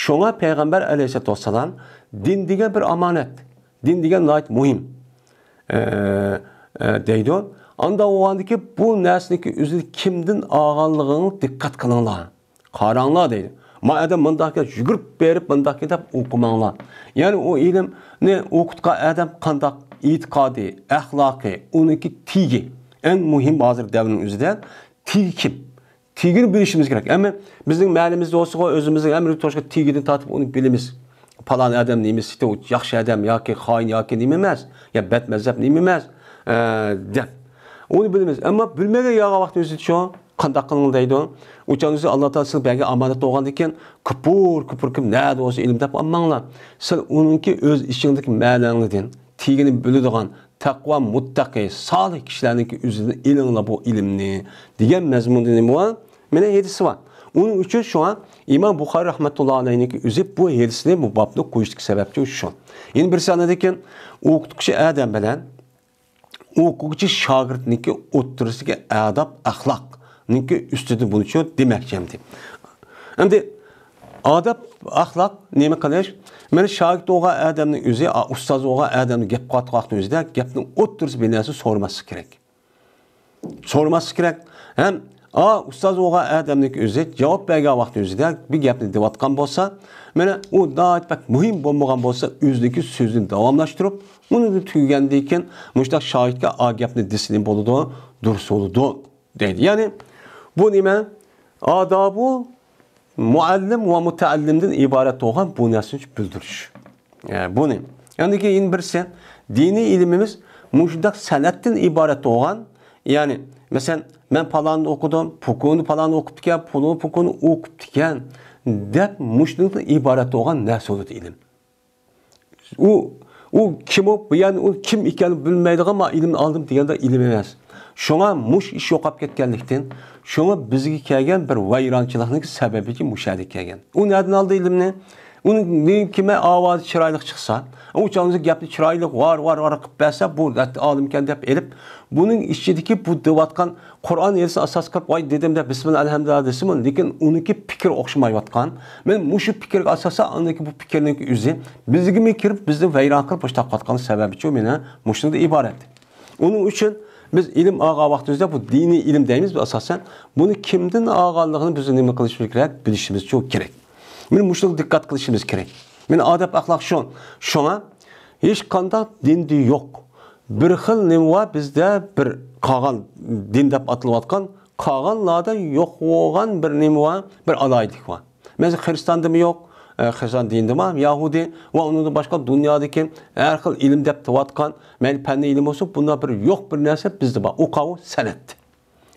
Speaker 1: Шоңа пайгамбар алейхиссалату вассалам дин деген бир аманат. Дин деген наайт муhim. дейді. Анда оғандыки бұл нәрсінікі үзілі кімдің ағалығыңыз диққат қылыңлар. Қараңлар дейді. Ма адам мындаки жүгіріп беріп мындаки деп оқымаңлар. Яғни о ілімні оқытқа адам қандақ итқади, әхлақи, оныкі тиги en muhim hazır devrin üzüden tilkim. bir işimiz gerek. Ama bizim məlimizdə olsa, özümüzün əmri toşqa tilgini tatip onu bilimiz. Palan adam neyimiz, işte o yaxşı adam, ya ki hain, ya ki neyimiz, ya bət məzəb neyimiz, e, ee, dem. Onu bilimiz. Ama bilməyə yağa vaxt özü üçün, qandaq qılındaydı. Uçanızı Allah Taala sizə bəlkə amanət doğan ikən kupur kupur kim nədir olsa ilim tap amanla. Sən onunki öz içindəki mənanlıdın, tigini bilidigan, takva muttaqi ki kishilarniki ilinglar bu ilmni degan mazmundini bu var. Onun bor şu an shu imom buxoriy aleyhine ki üzüp bu hadisni bu bobni qo'yishlik sababchi shu endi birisi anadakan o'qituvchi adam bilan o'quvchi shogirdniki o'tirisidagi adob axloqniki ustida bo'lishi demakchi endi adab axlaq nima qilish mana shogird o'g'a adamning o'zi ustoz o'g'a adamni gap qotqoqni o'zida gapni o'ttirib bir narsa so'ramaslik kerak so'ramaslik kerak hem a ustoz o'g'a adamning o'zi javob bergan vaqtni o'zida bir gapni deyotgan bo'lsa o daha etmek muhim bo'lmagan bo'lsa o'ziniki sözünü davomlashtirib bunu tugagandan keyin mushtaq shoidga a gapni desin bo'ladi durust bo'ladi deydi ya'ni bu nime? odobu muallim ve müteallimden ibaret olan bu nesini bildiriş. Yani bu ne? Yani ki in bir sen dini ilimimiz mujdak senetten ibaret olan yani mesela ben falan okudum, pukunu falan okuptiken, pulunu pukunu okuptiken dep muşdakdan ibaret olan nes olur ilim. O o kim o, yani o kim ekanini bilmaydi ama ilim aldım ilmni oldim deganda ilm emas. muş iş yok yo'qolib geldikten. Şuna bizgi kelgan bir vayronchilikning sababiga mushadi kelgan. U nadan oldi ilmni? Uni kimə ovozi chiroyli chiqsa, o'chalimiz gapni chiroyli var var var qilib bersa, bu olimkan deb elib, buning ichidagi bu deyotgan Qur'on elsi asos qilib, voy dedim deb bismillah alhamdulillah desim, lekin uniki fikr o'xshamayotgan. Men mushu fikrga asosan uniki bu fikrning o'zi bizga kirib, bizni vayron qilib, bo'shtab qotgan sababi shu meni mushunda iborat. Uning uchun Біз ilim аға вақты өзде, бұл дини ilim дейміз бі асасен, бұны кімдің ағалығын біз үнемі қылышымыз керек, білішіміз жоқ керек. Мен мұшылық диққат қылышымыз керек. Мен адап ақлақ шон, шона, еш қандақ динді йоқ. Бір қыл немуа бізді бір қаған диндап атылып атқан, қағанлада йоқ оған бір немуа бір алайдық ба. Мәзі қырыстандымы йоқ, xəzan deyindimə, yahudi və onun başqa dünyadakı hər xil ilim deyib təvatqan, mən fənni ilim olsun, bunda bir yox bir nəsə bizdə bax. O qavun sənətdir.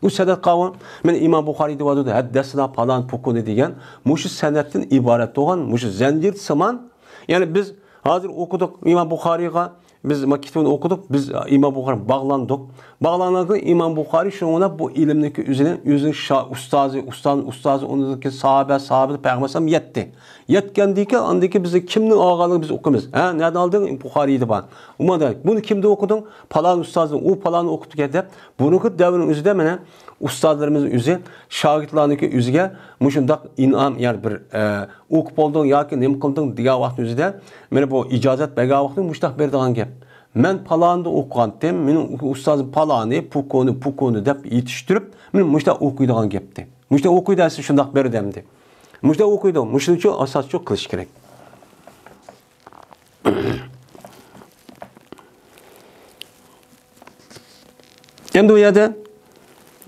Speaker 1: Bu sənət qavun, mən İmam Buxari divadı da həddəsinə falan pukunu deyən, muşu sənətin ibarət doğan, muşu zəncir saman, yəni biz hazır oxuduq İmam Buxariyə, biz kitibini oxuduq, biz İmam Buxari bağlandıq. Bağlanaklı İmam Buxari şuna bu ilimdeki üzrə yüzün şah ustazı, ustazın ustazı, ondaki sahabe, sahabe, peyğəmbər yetti. Yetken ki, andaki bizi kimin ağalığı biz okumuz. Hə, nədən aldın? Buxari idi bana. Umada, bunu kimde okudun? Palan ustazın, o palan okudu ki, de. Bununki devrin üzü de mənə ustazlarımızın üzü, şagirdlarındaki üzüge muşundaq inam, yer bir e, okup oldun, ya ki nem kıldın diya vaxtın üzü de, mənə bu icazət bəqa vaxtın muştaq berdiğen gəp men palanda o'qigandim meni ustozim palani pukoni pukoni deb yetishtirib men mushta o'qiydigan gapdi mushta o'qiydi siz shundoq berdimdi mushta o'qiydi mushuni uchun asoschi qilish kerak endi u yerda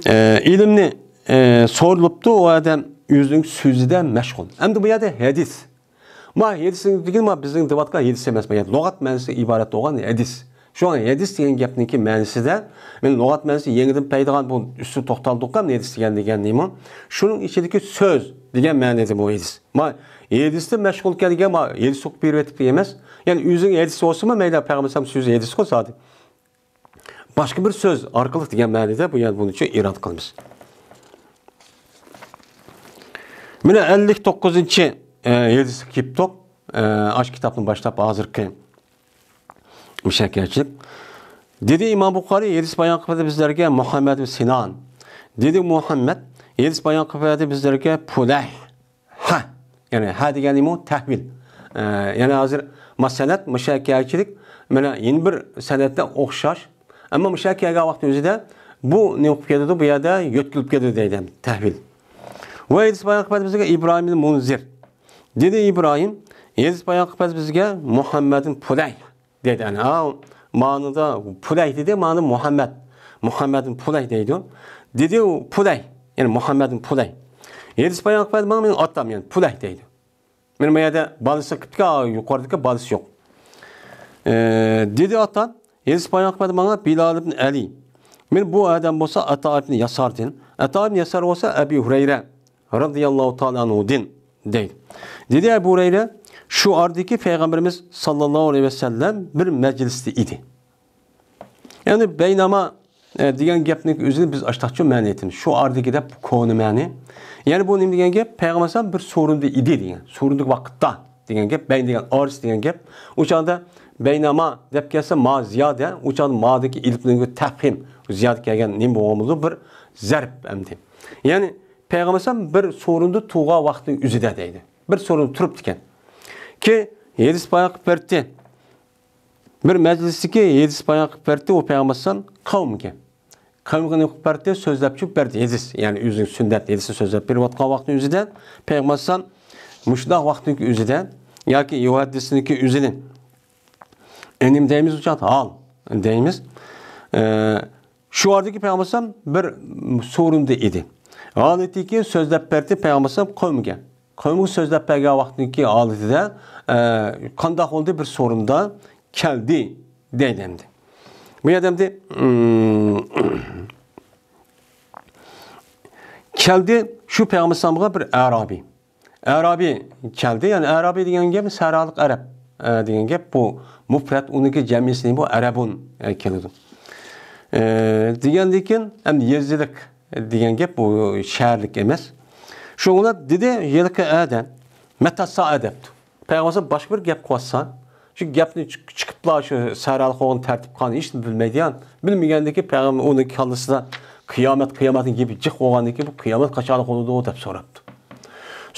Speaker 1: e, ilmni e, so'rilibdi u odam o'zining so'zida mashg'ul endi bu yerda hadis ма эдисиң деген ма биздин деп аткан эдис эмес яки лугат мәнісі ибарат болгон эдис ошон эдис деген кепники мәнісіде мен лугат мәнісі еңден пайдаган бул үстү токтолдук ка эдис деген деген неме шунун ичидеги сөз деген мәниде бул эдис ма эдисти мәшгул келген ма эдис укуп берип атып эмес яни өзүң эдис болсунбу мейли пайгамбар сөзү эдис го заты башка бир сөз аркылуу деген мәниде бу яни буну үчүн ират кылабыз мына элүү тогузунчу Yedis Kiptop e, Aşk kitabını başlap hazır ki bir Dedi İmam Bukhari Yedis Bayan Kıfeti bizlerge Muhammed ve Sinan. Dedi Muhammed Yedis Bayan Kıfeti bizlerge Puleh. Ha. Yani ha degeni mu? Tehvil. E, yani hazır masalet, müşakiyatçilik. Yani yeni bir senette okşar. Ama müşakiyatçilik vakti özü de bu ne okup bu ya da yötkülüp gedir deyden. Tehvil. Ve Yedis Bayan Kıfeti bizlerge İbrahim'in Munzir. Dedi İbrahim, Yezid Bayaqbəz bizə Muhammedin Pulay dedi. Yani, ha, manıda Pulay dedi, manı Muhammed. Muhammedin Pulay dedi. Dedi o Pulay, yani Muhammedin Pulay. Yezid Bayaqbəz bana benim atam yani Pulay dedi. Benim yerde balısı ağa yukarıdaki balısı yok. Ee, dedi atam, Yezid Bayaqbəz bana Bilal ibn Ali. Men bu adam olsa Ata ibn Yasardin. Ata ibn Yasar olsa Ebi Hureyre radıyallahu ta'ala anhu din değil. Dedi Ebu Hureyre şu ardaki Peygamberimiz sallallahu aleyhi ve sellem bir mecliste idi. Yani beynama e, diyen gapning üzeri biz açtıqca məniyyətini. Şu ardaki de konu məni. Yani bu ne diyen gap Peygamber bir sorundu idi diyen. Sorundu vaxtda diyen gap. Beyn diyen aris diyen gap. Uçanda beynama dep gelse ma ziyade. Uçanda ma'daki ilbini təxim ziyade gelgen bu boğumuzu bir zərb əmdi. Yani payg'ambar bir sorundu tug'a vaqtning o'zida deydi bir so'rin turibdikan keyin yedis bayon qilib berdi bir majlisniki yedis bayon o berdi u payg'ambar qavmga qavmga qilib berdi so'zlab chiqib berdi yedis ya'ni o'zini sunnat yedisni so'zlab berayotgan vaqtni o'zida payg'ambar mushdoq vaqtniki o'zida yoki yuhaddisniki o'zini enim deymiz uchun hal deymiz shu ordagi payg'ambar bir sorundu idi ki sözde perti Adetdiki sözləbərdi Peyğəmbər qoymuqan. Qoymuq sözləbərgə ki adətdə e, qandaq oldu bir sorunda gəldi deyildi. Bu yerdə gəldi şu Peyğəmbərə bir Arabi. Arabi gəldi, yani Arabi deyilən gəmi Səralıq Ərəb e, deyilən gəp bu mufrat ki cəmisini bu Ərəbun e, kəlidir. E, hem həm yezilik degan gap bu sharlik emas shu ular dedi yilqi adam matasaa debdi payg'ambar boshqa bir gap qilyapsan shu gapni chiqibdilar shu sarali qo'g'in tartib qani hech bilmaydigan bilmagandiki payg'ambar uni kallasidan qiyomat qiyomatni yeb jiq bo'lgandiki bu qiyomat qachon bo'ladi deb so'rabdi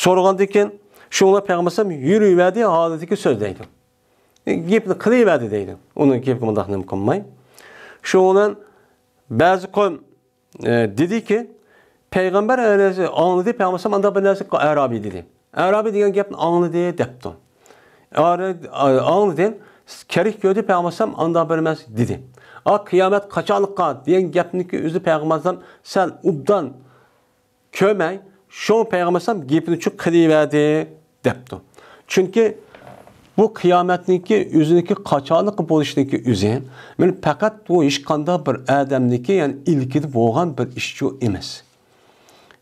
Speaker 1: so'ragandan keyin shunga payg'ambarsam yuriyverdi holatiki so'z deydi gapni qilaverdi deydi uni gapga bundoq nima qilmay shu bilan ba'zi qavm Ee, dedi ki Peygamber əleyhissə anladı, Peyğəmbər sallallahu əleyhi və səlləm Ərabi dedi. Ərabi deyilən gəpni anladı deyibdi. Anladı, kerik gördü Peyğəmbər sallallahu anda bilməz dedi. A qiyamət qaçalıqqa deyən gəpni ki, özü Peyğəmbərdən sən ubdan kömək, şu Peyğəmbər sallallahu gəpini çox qılıyverdi deyibdi. Çünkü bu qiyomatniki yüzündeki qaçalık bolishniki yüzü, men fakat bu iş qanda bir adamniki, yani ilkid bo'lgan bir işçi emas.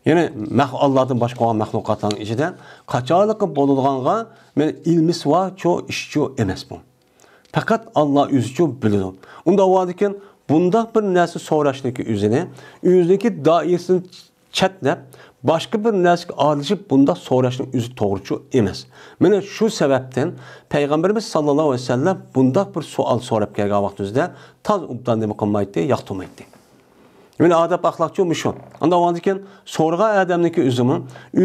Speaker 1: Yani Allah'tan başka olan mahlukatların içinde kaçalık bolulganğa men ilmis var, çoğu işçi emas bu. Fakat Allah üzücü bilir. Unda vardikin bunda bir narsa so'rashniki yüzüne, yüzdeki dairesini çatlab, Başqa bir nəsəlik aralışıb bunda so'rashning o'zi to'g'richu emas. şu shu Peygamberimiz payg'ambarimiz Aleyhi ve vasallam bundoq bir savol so'rab kelgan vaqtingizda taz ubdan nima qilmaydi, yoqtirmaydi. Mana adab axloqchi mushu. Unda ondan keyin so'rg'a odamniki o'zimi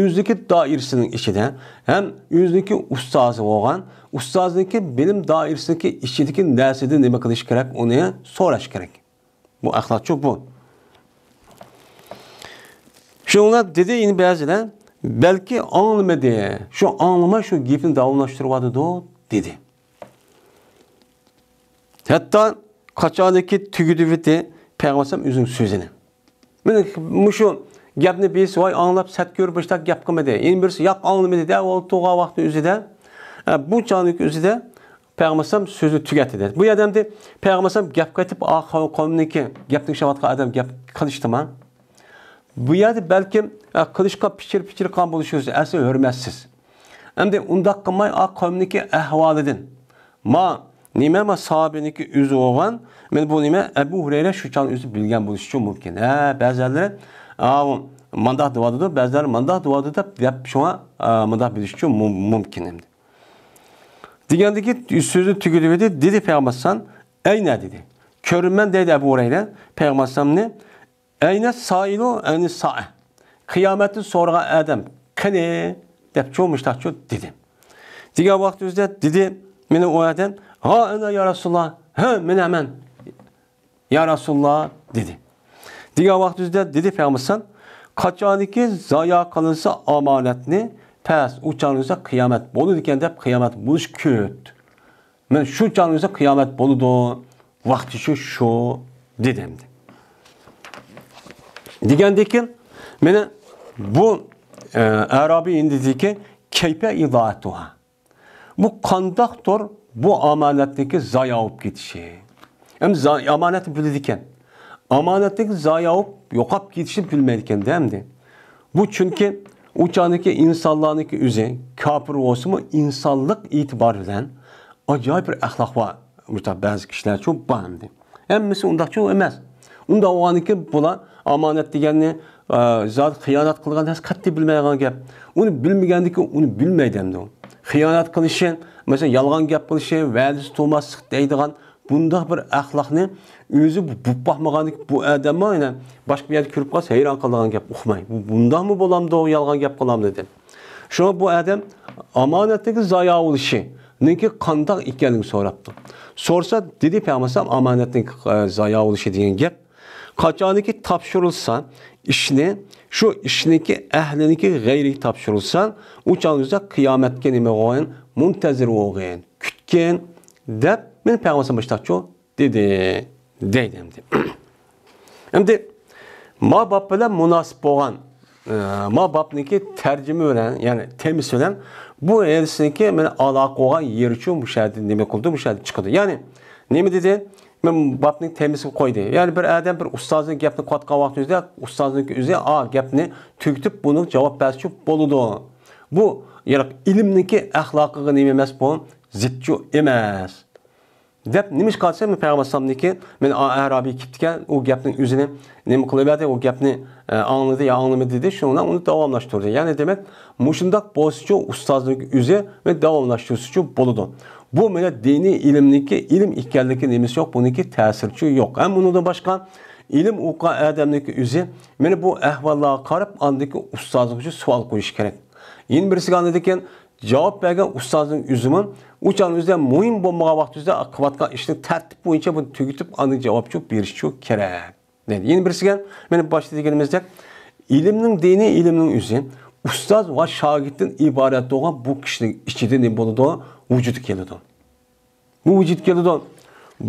Speaker 1: o'zniki doirasining ichida ham o'zniki ustozi olan ustozniki bilim doirasiniki ichidagi narsada nima qilish kerak, uni so'rash kerak. Bu axloqchi bu. Şunlar dedi, dediğin bəzilər, belki anlamadı. Şu anlama şu gipini davranıştırmadı da dedi. Hatta kaçadaki tügüdü viti Peygamber üzün sözünü. Mən şu gapni biz vay anlap sət görmüşdək gap qımadı. birisi yap anlamadı da o toğa vaxtı üzü bu canlık üzüde də sözü tügətdi. Bu adamdı Peyğəmbər gap qatıb axı qomniki gapning şavatqa adam gap qılışdı mı? Bu yerde belki kılıçka piçir piçir kan buluşuyorsa asıl hürmetsiz. Hem de unda kımay a kavmdeki edin. Ma nime ma sahabeniki üzü oğan men bu nime Ebu Hureyre şu çan üzü bilgen buluşucu mümkün. He bəzələri mandah da, bəziləri mandah duadıdır deyip şuna mandah buluşucu mümkün. ki sözü tügülü dedi, Peygamber Peyğəmbər Ey nə dedi? Körünmən dedi Əbu Hureyre Peyğəmbər ne? Eyne sainu eni sa'e. Kıyametin sorga Adem. kene dep çoğmuşlar ço dedi. Diğer vakti üzde dedi. Mene o Adem. Ha ene ya Resulullah. He mene hemen. Ya Resulullah dedi. Diğer vakti üzde dedi Peygamber Kaçaniki zaya kalınsa amanetini pes uçanınıza kıyamet bolu diken dep kıyamet buluş küt. Men şu canınıza kıyamet boludu. Vakti şu şu dedim. Դիգան դիկին մենը bu e, Arabi indidiki keyfe izatuha. Bu konduktor bu amanetteki zayavup gidişi. Hem amanet amaneti bildikken. Amanetteki zayavup yokap gidişi bilmedikken demdi. Bu çünkü uçağındaki insanlardaki üze kapır olsun mu insanlık itibariyle acayip bir ahlak var. Burada bazı kişiler çok bağımlı. Hem mesela onda çok emez. Onda o anki bula amanat deganni e, zot xiyonat qilgan narsa qat'iy bilmaydigan gap. Uni bilmagandiki, uni bilmaydi hamda. Xiyonat qilishi, masalan, yolg'on gap qilishi, va'diz to'maslik deydigan bundaq bir ahlak ne? o'zi bu baxmaganlik bu odamni yana boshqa bir yerde ko'rib qolsa hayron qoladigan gap uhmay. Bu bundaqmi bo'lamdi, yalan gap qilamdi deb. Shu bu odam omonatdagi zoya bo'lishi, ninki kandak ekanligini so'rabdi. So'rsa, dedi payg'ambar amonatning e, zoya oluşu degan gap kaçağındaki tapşırılsan, işini, şu işindeki ehliniki gayri tapşırılsan, uçağınızda kıyamet kelime oğun, muntezir oğun, kütken, deb, men peygamber başlatçı dedi, deydim. Şimdi, ma bab bilen münasip olan, e, ma babniki tercüme öğren, yani temiz öğren, bu erisindeki men alaka olan yer için müşahede demek oldu, müşahede çıkıldı. Yani, ne mi dedi? men bapning temisi qo'ydi ya'ni bir adam bir ustozning gapini qotgan vaqtingizda ustazın o'zi a gapni tugitib buni javob berishi bo'ladi bu ilmniki axloqiga nima emas bu zidchu emas deb nima ish qilsa payg'ambar alayhisalomniki men arabiy o ekan u gapning o'zini nima qilyapti u gapni angladi yo anglamadi dedi shu bilan uni davomlashtirdi ya'ni demak mushundoq bo'lsichu ustozniki o'zi davomlashtiruvchi bo'ladi bu millat diniy ilmniki ilm ikkanligi nimasi yo'q buniki ta'sirchi yo'q ham unidan boshqa ilm o'qigan odamniki o'zi mana bu ahvollarga qarab andiki ustozga savol qo'yish kerak yana birisiga anadikan javob bergan ustozning o'zimi uchan o'zida muhim bo'lmagan vaqt o'zida qilayotgan ishni tartib bo'yicha buni tugitib ani javobchi berishi kerak deydi yana birisiga mana boshda deganimizdek ilmning diniy ilmning o'zi ustaz va shogirddan iborat bo'lgan bu kishining ichida nima bo'ladi vujud keladi bu vujud keladi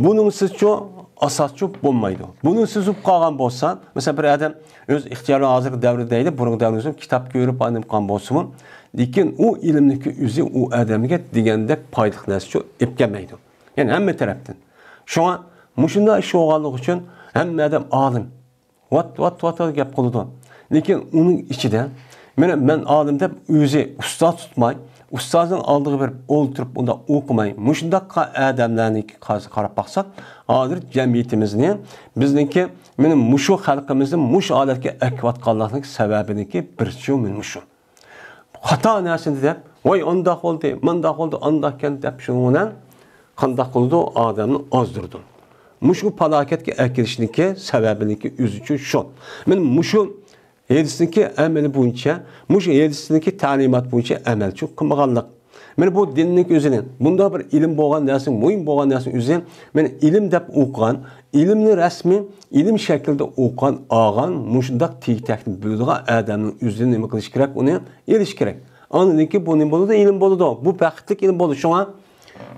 Speaker 1: buningsizchu asoschi bo'lmaydi buni suzib qolgan bo'lsa masalan bir odam o'z ixtiyori hozirgi davrda edi burungi davrda kitob ko'rib qolgan bo'lsimi lekin u ilmniki o'zi u odamga degandek foyda narsa olib kelmaydi ya'ni hamma tarafdan shunga mushunday ish bo'lganligi uchun hamma odam olim vat vat vat gap qiladi lekin uning ichida Mene men adamda özü usta tutmay, ustazın aldığı bir oltırıp onda okumay. Muşundakka adamlarınki kazı karap baksak, hazır cemiyetimizin bizniki mene muşu halkımızın muş adetki ekvatkallıklık sebebiniki bir şu min muşun. Hata nesini de, vay ondak oldu, mandak oldu, andakken de şununla kandak oldu adamını azdırdın. Muşu palaketki ekilişiniki sebebiniki üzücü şun. Mene muşun Yedisindeki bu ince, bo'yicha yedisindeki yerisindagi bu ince emel çok qilmaganlik mana bu dinning o'zini bunda bir ilm bo'lgan narsa muhim bo'lgan narsa o'zi mana ilm deb o'qigan ilmni rasmiy ilm shaklida o'qigan olgan mushundoq tegtakni biladigan odamning o'zini nima qilish kerak uni elish kerak aniki bu nima bo'ladi ilm bo'ladi bu baxtlik ilm bo'ladi shunga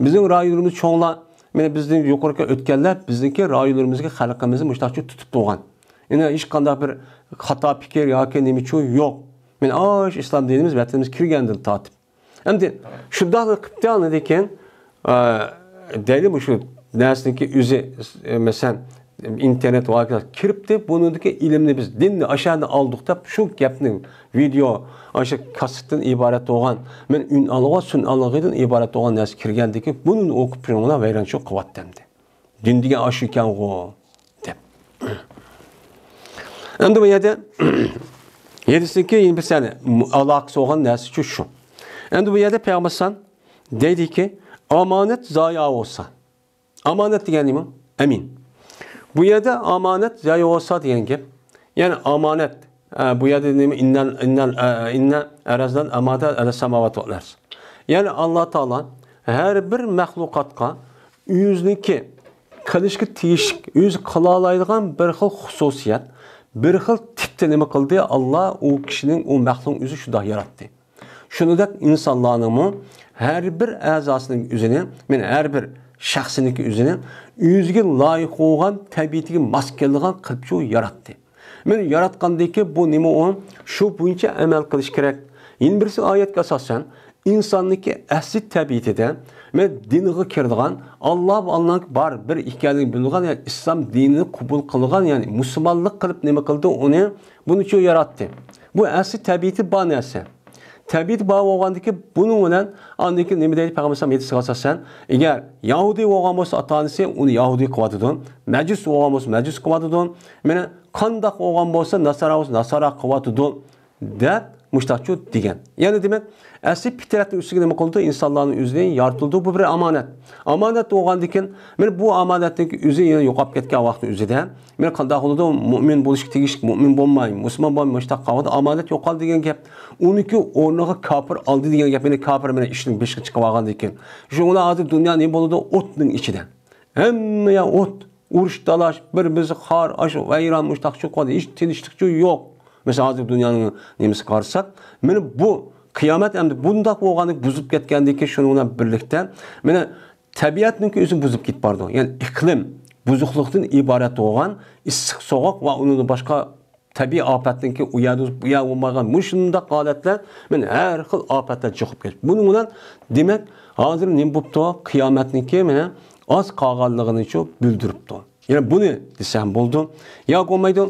Speaker 1: bizning rayonimiz cho'nglar mana bizni yuqorida o'tganlar bizniki rayonlarimizga xalqimizni mushunaqcha tutib turgan Ene hiç qanday bir xato ya yoki nima uchun yok. Men osh İslam dinimiz tatip. vatanimiz kirgandir tatib. Endi shundoq qilibdi lekin deydi shu narsaniki o'zi mesela internet vakil bunu buniki ilmni biz dinni ashani oldik deb shu gapni video o'sha kassetdan iborat olan. men un alg'a sun alg'idan olan bo'lgan narsa kirgandiki buni o'qib vayron shu qilyapti din degan osh ekan Endi bu yerda yedisiki yirmi sene alakası olan narsa şu. Endi bu yerda Peygamber ki, amanet zayi olsa. Amanet degan mi? Emin. Bu yerda amanet zayi olsa degan ki, Ya'ni amanet bu yerda nima innal innal inna arazdan amada ala samavati olarsa. Ya'ni Alloh taolo har bir mahluqatga o'ziniki ki, tegishli, o'zi yüz oladigan bir xil hususiyet. bir xil tipda nima qildi alloh u kishining u maxluq o'zi shundoq yaratdi shuningdek insonlarnimi har bir a'zosining o'zini men har bir shaxsiniki o'zini o'ziga loyiq bo'lgan tabiatiga mos kelgan qilib shu yaratdi men yaratgandiki bu nima u shu bo'yicha amal qilish kerak Yin birsi oyatga asosan insonniki asli tabiatidan Мен динге кирдиган, Аллах Аллах bar bir экенлигин билган, yani ислам dinini кабул кылган, yani мусулманлык кылып неме кылды, уни буны үчүн яратты. Bu асли табиити бар нерсе. Tabiit bağı olğandaki bunun bilen andaki nemi deyip Peygamber sallam yetisi asasen eğer Yahudi olğan bolsa atanisi onu Yahudi kıvatıdın. Mecus olğan bolsa Mecus kıvatıdın. Mene kandak olğan bolsa Nasara bolsa Nasara kıvatıdın. Dep muştakçı degen. Yani demek әсі питерәтті үсігіне мұқылды инсанларның үзіне яртылды бұл бір аманат. Аманат оған декен, мен бұл аманаттың үзі ені жоқап кетке авақтың үзі де. Мен қандағылыды мұмен болыш тегіш, мұмен болмай, мұсылман болмай, мұштақ қағады, аманат жоқал деген кеп, оныкі орныға капыр алды деген кеп, мені капыр мені ішінің бешкі чықып алған декен. Жоңына азыр дүния не болады оттың ішіде. Әмме от, uruş dalaş, birbirimizi xar, aş, vayran, muştaqçı qoydu. Hiç tinçlikçi yo'q. Mesela hazır dünyanın nemisi qarsak, meni bu qiyomat endi bundoq bo'lganlik buzib ketgandan keyin shuni bilan birlikda mana tabiatniki o'zi buzib ketib bordi ya'ni iqlim buzuqlikdan iborat bo'lgan issiq sovuq va uni boshqa tabiiy ofatninki u yerda bu yer bo'lmagan mushundoq holatlar mana har xil ofatlar chiqib ketdi buning bilan demak hozir nima bo'libdi qiyomatniki mana oz qolganligini shu bildiribdi ya'ni buni desam bo'ldi yoki bo'lmaydi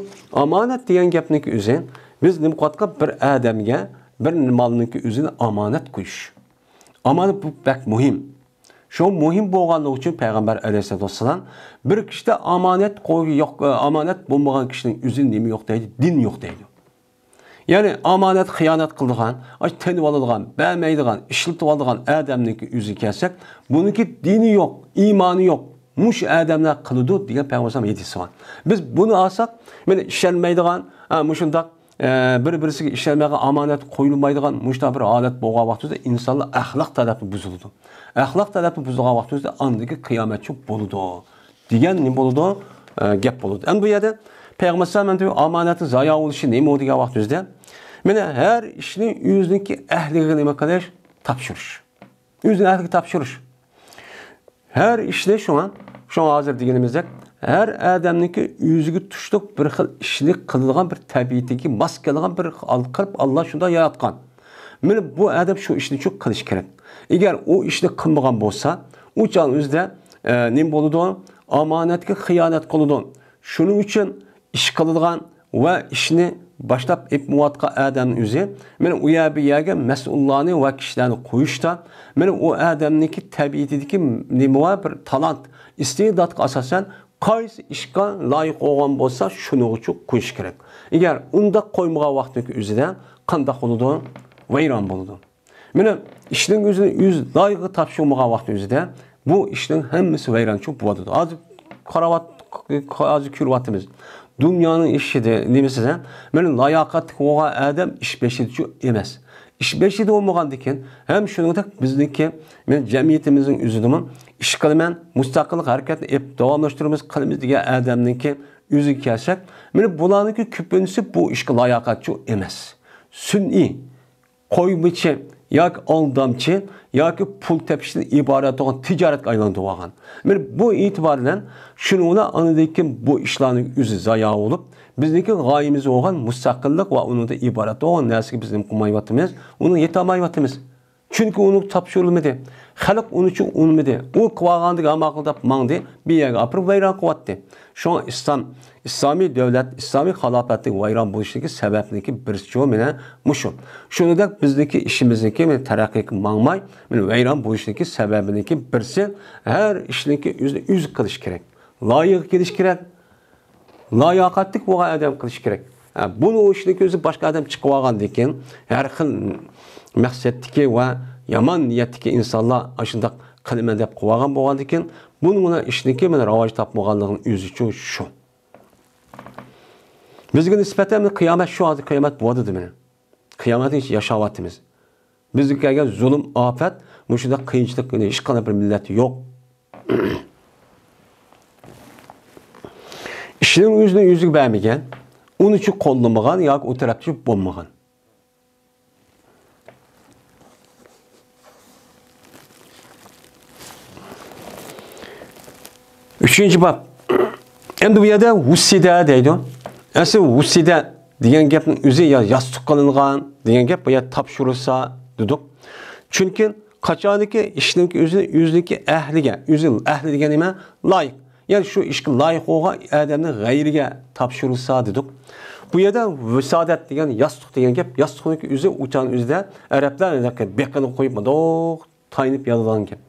Speaker 1: omonat degan gapniki o'zi biz nima qilyotgan bir odamga birinin malınınki üzüne amanet koyuş. Amanet bu pek muhim. Şu muhim boğanlığı için Peygamber aleyhisselatü vesselam bir kişide amanet koyu yok, e, amanet bu bulmağın kişinin üzün nemi yok deydi, din yok deydi. Yani amanet hıyanet kıldıgan, tenip alıdgan, beğmeydigan, işletip alıdgan Adem'ninki yüzü bunun ki dini yok, imanı yok. Muş Adem'le kılıdı diye Peygamber aleyhisselam yetisi var. Biz bunu alsak, yani işlenmeydigan, ha, muşundak, ee, bir-birisiga ishlanmagan amanet qo'yilmaydigan mushta bir odat bo'lgan vaqtida insonlar axloq talabi buzildi. Axloq talabi buzilgan vaqtida andagi qiyomatchi bo'ladi degan nima bo'ladi? gap bo'ladi. Endi bu yerda payg'ambar sallallohu alayhi vasallam omonatni zayo bo'lishi nima degan vaqtida mana her ishni yüzündeki ahliga nima qilish? tapşırış. O'zini ahliga tapşırış. Her işte şu an, şu an hazır dediğimizde Әр әдәмнеке үзігі түштік бір қыл ішілік қылған бір тәбиетіге мас келген бір алқырып Алла шунда яратқан. Міне бұл әдәм шу ішіні шу қылыш керек. Егер о ішіні қылмаған болса, о жан өзде ә, нем болуды, аманетке қиянат қылуды. Шуның үшін іш қылған ва ішіні башлап ипмуатқа әдәмнің өзі, міне у яби яге мәсулланы ва кішілерді қойышта, міне о әдәмнеке тәбиетідегі немуа бір талант, истедатқа асасын qaysi ishga loyiq bo'lgan bo'lsa shuni uchun qo'yish kerak agar unda qo'ymagan vaqtning o'zida qandoq bo'ladi vayron bo'ladi mana ishning o'zini yuz loyiqi topshirmagan vaqtni o'zida bu ishning hammasi vayronchu bo'ladi hozir qaravot hozir ko'ryapmiz dunyoning ishida nimasida mana layoqatli bo'lgan odam ish beshidichu emas ishbeshida bo'lmagan ekan ham shuningdek bizniki men jamiyatimizning uzilimi ish qilman mustaqil harakatni diye qilamiz ki odamniki yuziga kelsak mana bularniki ko'pincha bu ishga layoqatchi emas sun'iy qo'ymachi yoki aldamchi yoki pul tepishdan iborat olan ticaret aylanib olgan mana bu e'tibor bilan shuni bilan bu ishlarni yüzü zayo olup bizniki g'oyamiz olan müstakillik ve onun da bo'lgan olan nesli bizim qilmayotimiz onun yetolmayotimiz Çünkü uni topshirilmadi xalq uni uchun unmidi u qilgandiga amal qil deb mangdi bu yerga opirib vayron qilyapti shun islom islomiy davlat islomiy xalofati vayron bo'lishligi sababniki bir cho'l meni mushu shunidek bizniki ishimizniki men taraqqiy mangmay men vayron bo'lishligi sababiniki birsi har ishniki o'zini o'zi qilish kerak loyiq kelish kerak layoqatlik bo'lgan odam qilish kerak buni ishni o'zi boshqa odam chiqib olgandan keyin har xil maqsaddiki va yomon niyatdagi insonlar ana shundoq qilma deb qilgan bo'lgan ekan buni mana ishniki mana rivoj topmaganligini o'zi uchun shu bizga nisbatan qiyomat shu hozir qiyomat bo'ldi mana qiyomatni ichida yashayapmiz bizga kelgan zulm ofat mana shunday qiyinchilik hech kalan bir millati yo'q ishning o'zini o'ziga bermagan uni uchun qo'llamagan yoki u tarafchi bo'lmagan uchinchi bob endi bu yerda usida deydi asli usida degan gapni o'zi yo yostiq qilingan degan gap bu yerda topshirilsa dedik chunki qachoniki ishniki o'zi o'ziniki ahliga o'zi ahli degan nima loyiq ya'ni shu ishga loyiq bo'lgan odamni g'ayriga topshirilsa dedik bu yerda visodat degan yostiq degan gap yostiqniki o'zi uchani o'zida arablar beqini qo'yib mundoq taynib yozilgan gap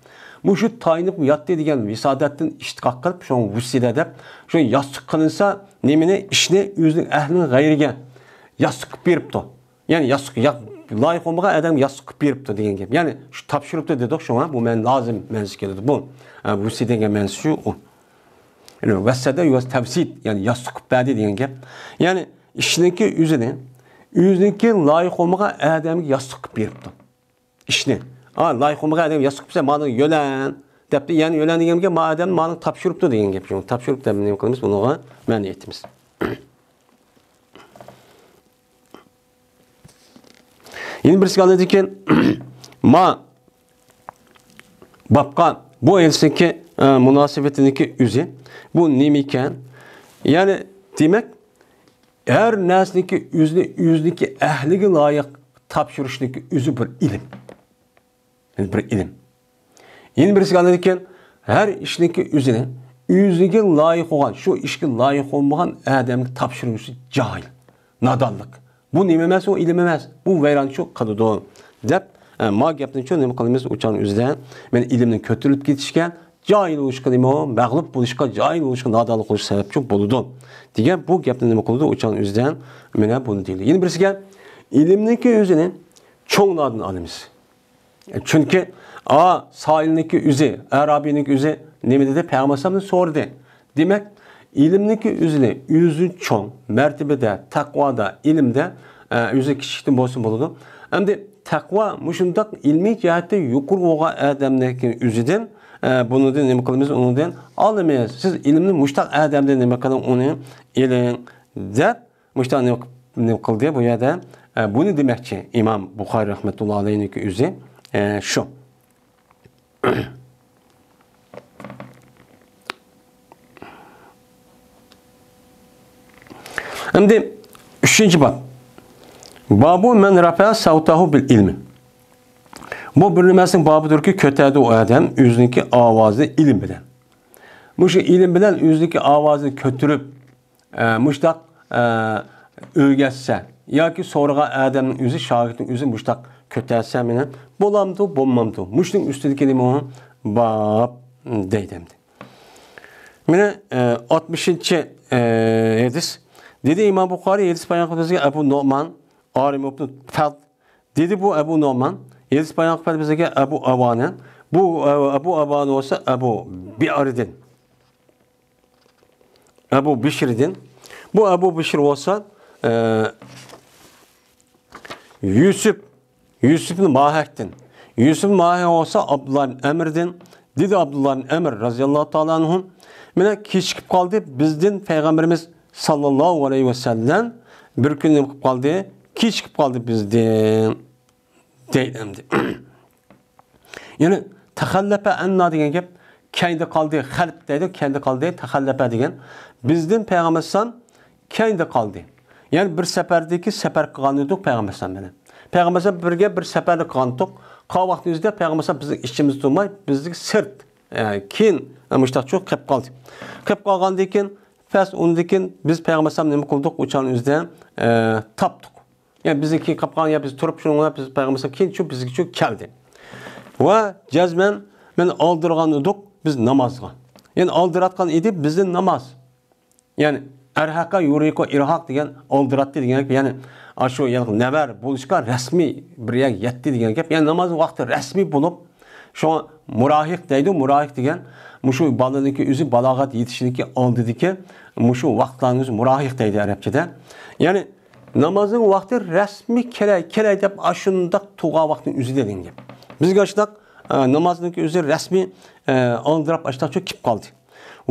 Speaker 1: tayinip Mushud tayinib yatdiydigan visodatdan ishtiqoq qilib, shu Şu an yostiq kalınsa nimini ishni o'zining ahli g'ayriga yostiq qilib beribdi. Ya'ni yostiq loyiq bo'lmagan odam yostiq qilib beribdi degan gap. Ya'ni shu topshiribdi dedik, şu an bu men lazım mensi keladi. Bu vusi degan mensi shu. Ya'ni vasada yoz tavsid, ya'ni yostiq qilib berdi degan gap. Ya'ni ishniki o'zini o'ziniki loyiq bo'lmagan adam yostiq qilib beribdi. Ishni A layıqımı qədim bize bizə manı Depti yani yəni yölən deyəmə madəm manı tapşırıbdı deyən gəp. Çünki tapşırıb da bizim qılmış bunuğa məni etmiş. Yeni birisi kaldı dedi ki ma babqa bu elsin ki e, ki üzü, bu nimiken yani demek her üzü üzü ki ehligi layık tapşırışdaki üzü bir ilim bir ilim. Yeni birisi anlatırken her işdeki üzerine yüzüge layık olan, şu işki layık olmayan adamlık tapşırmışı cahil, nadallık. Bu nememez, o ilimemez. Bu veyran çok kadıdı. Dep, yani, e, ma gapdan çok nemi kılımız uçan üzerine, ben ilimden kötülüp gitişken, cahil oluşka nemi o, məğlub oluşka, cahil oluşka, nadallık oluş sebep çok buludu. Diğer bu gapdan nemi kıldı uçan üzerine, mene bunu değil. Yeni birisi gel, ilimdeki özünü çoğlardan alımız. E, çünkü a üzü, üzi, üzü ne mi dedi? peygamberimiz sordu. Demek ilimniki üzli yüzü çoğun mertebede, takvada, ilimde e, yüzü kişilikten bolsun buludu. Hem de takva muşundak ilmi cihette yukur oğa adamdaki yüzüden e, bunu da nima onu unidan alamayız. siz ilmni mushtaq adamdan nima qiling uni eling deb mushtaq nima diye bu yerda buni demoqchi imom buxoriy rahmatullohi alayhi o'zi e, şu. Şimdi üçüncü bab. Babu men rafa sautahu bil ilmi. Bu bölünmesin babıdır ki kötədi o adam üzündeki avazı ilim bilen. Müşü ilim bilen üzündeki avazı kötürüp e, müştak e, övgəsə, ya ki sorğa adamın yüzü şahitin yüzü müştak kötelsemine bolamdu bommamdu. Muşluk üstelik edim o bab deydemdi. Mine e, 60. E, hadis. Dedi İmam Bukhari Edis bayan kutuzge Ebu Noman Arim ibn Tad. Dedi bu Ebu Noman hadis bayan kutuzge Ebu Avanen. Bu e, Ebu Avan olsa Ebu Bi'aridin. Ebu Bişir'din. Bu Ebu Bişir olsa e, Yusuf Yusuf ibn Yusuf Mahak olsa Abdullah'ın emirdin. Dedi Abdullah'ın emir raziyallahu ta'ala anhum. Mine kechikib qoldi. Bizdin Peygamberimiz sallallahu aleyhi ve sellem bir kun qilib qoldi. Kechikib qoldi bizdin. Deylemdi. yani tahallafa anna degan gap kayda qoldi, xalb deydi, kayda qoldi, tahallafa degan. Bizdin Peygamberimiz kayda qoldi. Yani bir seferdeki sefer qilgan edik Peygamberimiz bilan. Peygamberimize birge bir seferlik kandık. Ka vakti yüzde bizim işimiz durmay, bizim sırt, yani e, kin, müştak çok kep kaldı. Kep kalgan dikin, fes undikin biz Peygamberimize ne mi kıldık uçan yüzden e, taptık. Yani bizdeki kapkan ya biz turup şununla biz Peygamberimize kin çünkü bizdeki çok geldi. Ve cezmen ben aldırgan uduk biz namazga. Yani aldıratkan idi bizim namaz. Yani erhaka yuriko irhak diyen aldırat diyen yani aşu yalıq nəvər buluşqa rəsmi birə yetdi degan gap. Ya'ni namoz vaqti rəsmi bo'lib, shu murahiq deydi, murahiq degan mushu balaniki o'zi balog'at yetishiniki oldidagi mushu vaqtlarni murahiq deydi arabchada. Ya'ni namozning vaqti rasmiy kerak, kerak deb ashundaq tug'a vaqtni o'zida degan gap. Bizga shundaq namozniki o'zi rasmiy oldirab ashundaq kelib qoldi.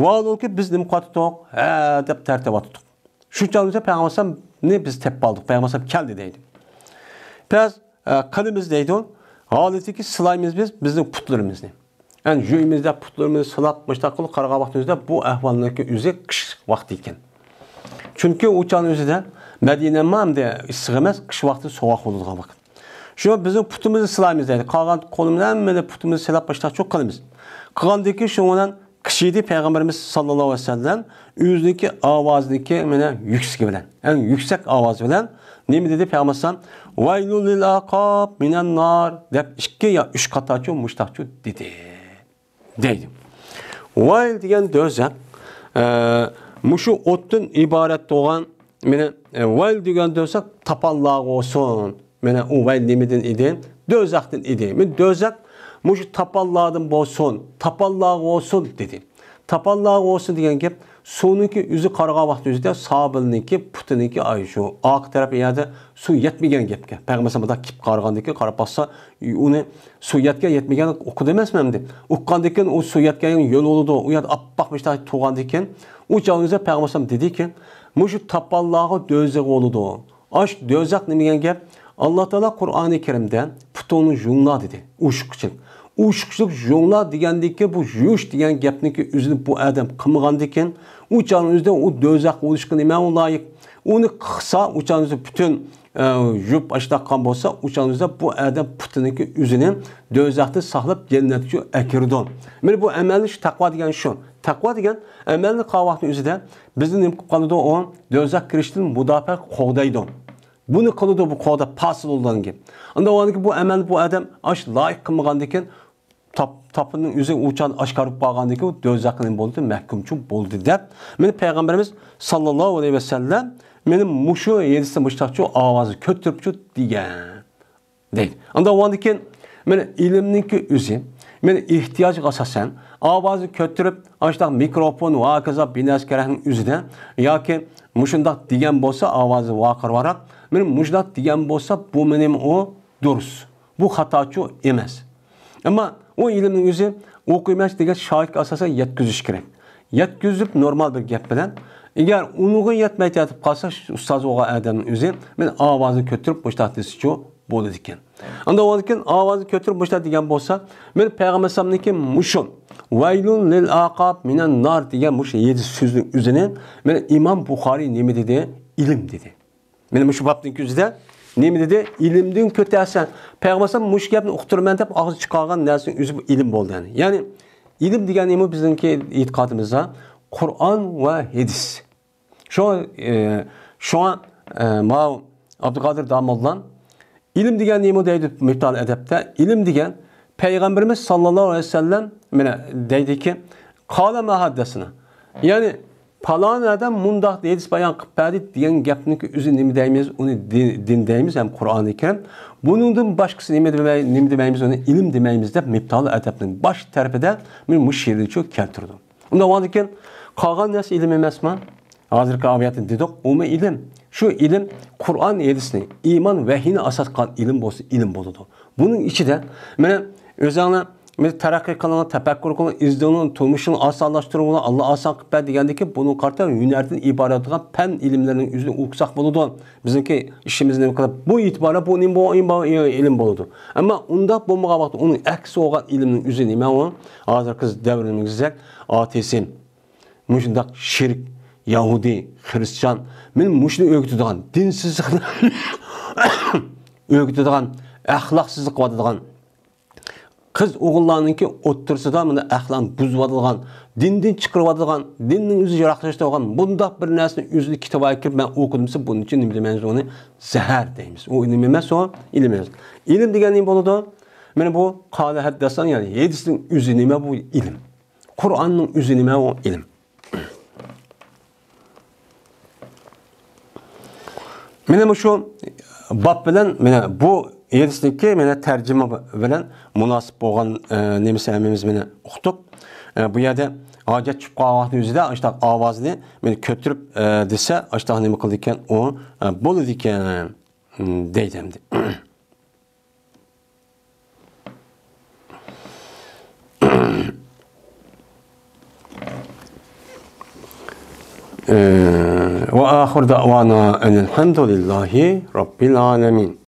Speaker 1: Vaolki biz nima qotdiq? Ha deb tartib otdik. Şu chog'imizda payg'ambar ne biz tep aldık? Peygamber sallallahu kendi deydi. Biraz e, kalimiz deydi o. Haletiki sılayımız biz, bizim putlarımız ne? Yani yüyümüzde putlarımızı sılap, müştakıl, karga vaxtımızda bu ehvalındaki yüzü kış vaktiyken. Çünkü uçağın yüzü de Medine mamde sığmaz, kış vakti soğuk olduğu vakit. Şu bizim putumuzu sılayımız deydi. Kalan konumdan beri putumuzu sılap, müştakıl, çok kalimiz. Kıgandaki şu olan kishiydi payg'ambarimiz sallallohu alayhi vasallam o'ziniki ovozniki mana yuksagi bilan ya'ni yuksak ovoz ne mi dedi payg'ambar vaylul lil aqob minan nar deb işki ya uch qatorchi mushtaqchi dedi deydi vayl degan do'zax e, mushu o'tdan iborat bo'lgan mana e, vayl degan do'zax tapanlag bo'lsin mana u vayl nimadan edi do'zaxdan edi do'zax Muş tapallağdım bolsun, tapallağ olsun dedi. Tapallağ olsun degan gap suvniki yuzi qarag'a vaqt yuzida sobilniki putiniki shu oq taraf yadi suv yetmagan gapga payg'ambar kip qarag'andiki qarab bossa uni suyatga yetmagan o'qidi emasmidi deb uqqandan o u suyatga yo'l bo'ldi u yerda oppoq mishta tug'andan keyin u dedi ki, dediki mushu tapallog'i do'zax bo'ldi osh do'zax nima degan gap alloh taolo qur'oni kerimde putuni yungla dedi ushqchilik u shukushlik yo'nglar degandiki bu yuvish degan gapniki o'zini bu odam qilmagan u chani o'zida u do'zax bo'lishga nima loyiq uni qilsa u chani butun e, yub ashtaqqan bo'lsa u chani o'zida bu odam putiniki o'zini do'zaxda saqlab jannatga akirdi mana bu amalni shu taqvo degan shu taqvo degan amalni qilgan vaqtni o'zida bizni nima qilib qoladi u do'zax kirishdan mudofaa qo'g'daydi buni qiladi bu qoda pasil bo'lgan gap unda bu amal bu odam ash loyiq qilmagan ekan tap, tapının üzerine uçan aşkarıp bağandaki o dözakının boldu, məhkumçu boldu der. Benim Peygamberimiz sallallahu aleyhi ve sellem meni muşu yedisi mıştakçı avazı kötürüpçü diyen değil. Anda o andakin meni ilimninki üzü, Benim ihtiyac asasen avazı kötürüp aştaq mikrofonu ve akaza binaz üzüden ya ki muşundak diyen bolsa avazı vakırvarak meni muşundak diyen bolsa bu benim o durus. Bu hataçı emez. Ama o ilimin yüzü o'qib emas şahit asası asosan yetkazish kerak yetkazib normal bir gap bilan agar unug'i yetmay yetib qolsa ustoz yüzü adamni o'zi men ovozni ko'tarib boshlar desichu bo'ladi Anda unda lekin ovozni ko'tarib boshla degan bo'lsa men payg'ambar alayhisalomniki mushu vaylun lil aqab minan nar diye mushu yedi so'zni o'zini men imom buxoriy nima dedi ilm dedi mana shu bobning o'zida nima dedi ilmning to'rtasi payg'ambar mush gapni uqtiraman deb og'zi chiqargan narsaning o'zi ilm bo'ldi ya'ni ilm degani nima bizniki e'tiqodimizda qur'on va hadis shu shua ma abduqodir damolla ilm degan nima deydi mubtal adabda ilm degan payg'ambarimiz sallallohu alayhi vasallam mana deydiki qola muhaddasini ya'ni Palanerden mundah deyiliz bayan kıpari diyen gapniki üzü nimi deyimiz, onu din, din deyimiz, hem Kur'an-ı Kerim. Bunun başkası nimi demeyimiz, nimi demeyimiz, onu ilim demeyimiz de Miptal-ı baş terpede bir müşşirliği çok keltirdim. Onda var ki, kalan nasıl ilim emez mi? Hazırki aviyetin dedik, o ilim? Şu ilim, Kur'an yedisini, iman vehini asas kan ilim bolsa ilim boludu. Bunun içi de, benim özüne biz tərəqqi qılığını, təfəkkür qılığını, izdiğini, tutmuşunu, asanlaşdırığını, Allah asan qıbbə deyəndə ki, bunun qartı hünərdən ibarət olan pən ilimlərinin üzünü uqsaq buludur. Bizimki işimiz nə kadar bu itibarə bu nim bu ilim buludur. Ama onda bu vaxt onun əksi olan ilimin üzü nə o? Hazırki dövrümüzdə ateizm, müşndaq şirk, Yahudi, Hristiyan, Xristian, men müşni ögütüdüğən dinsizlikni ögütüdüğən əxlaqsızlıq vadidığan Қыз оғылларыныңке отырсыда мұны әқлан бұзвадылған, динден чықырвадылған, диннің өзі жарақташталған, бұнда бір нәрсінің өзілі кітаба кіріп, мен оқыдымсы, бұның үшін білеміз оны зәһәр дейміз. О ilm емес, o ilm емес. Ilm деген не болады? Мен бұл қалы хәддасан, яғни едістің үзі неме бұл ilm. Құранның үзі неме ол ilm. Мен бұл şu bab bilen, мен бұл Erisdiki mənə tərcümə bilən münasib olan e, nemis əmimiz mənə uxtub. E, bu yerdə hacət çıxıb qalaqdı üzrə aştaq avazını mən kötürüb e, desə aştaq nə qıldı ikən o e, bol idi ikən deyəmdi. Ve ahir davana enilhamdülillahi rabbil alemin.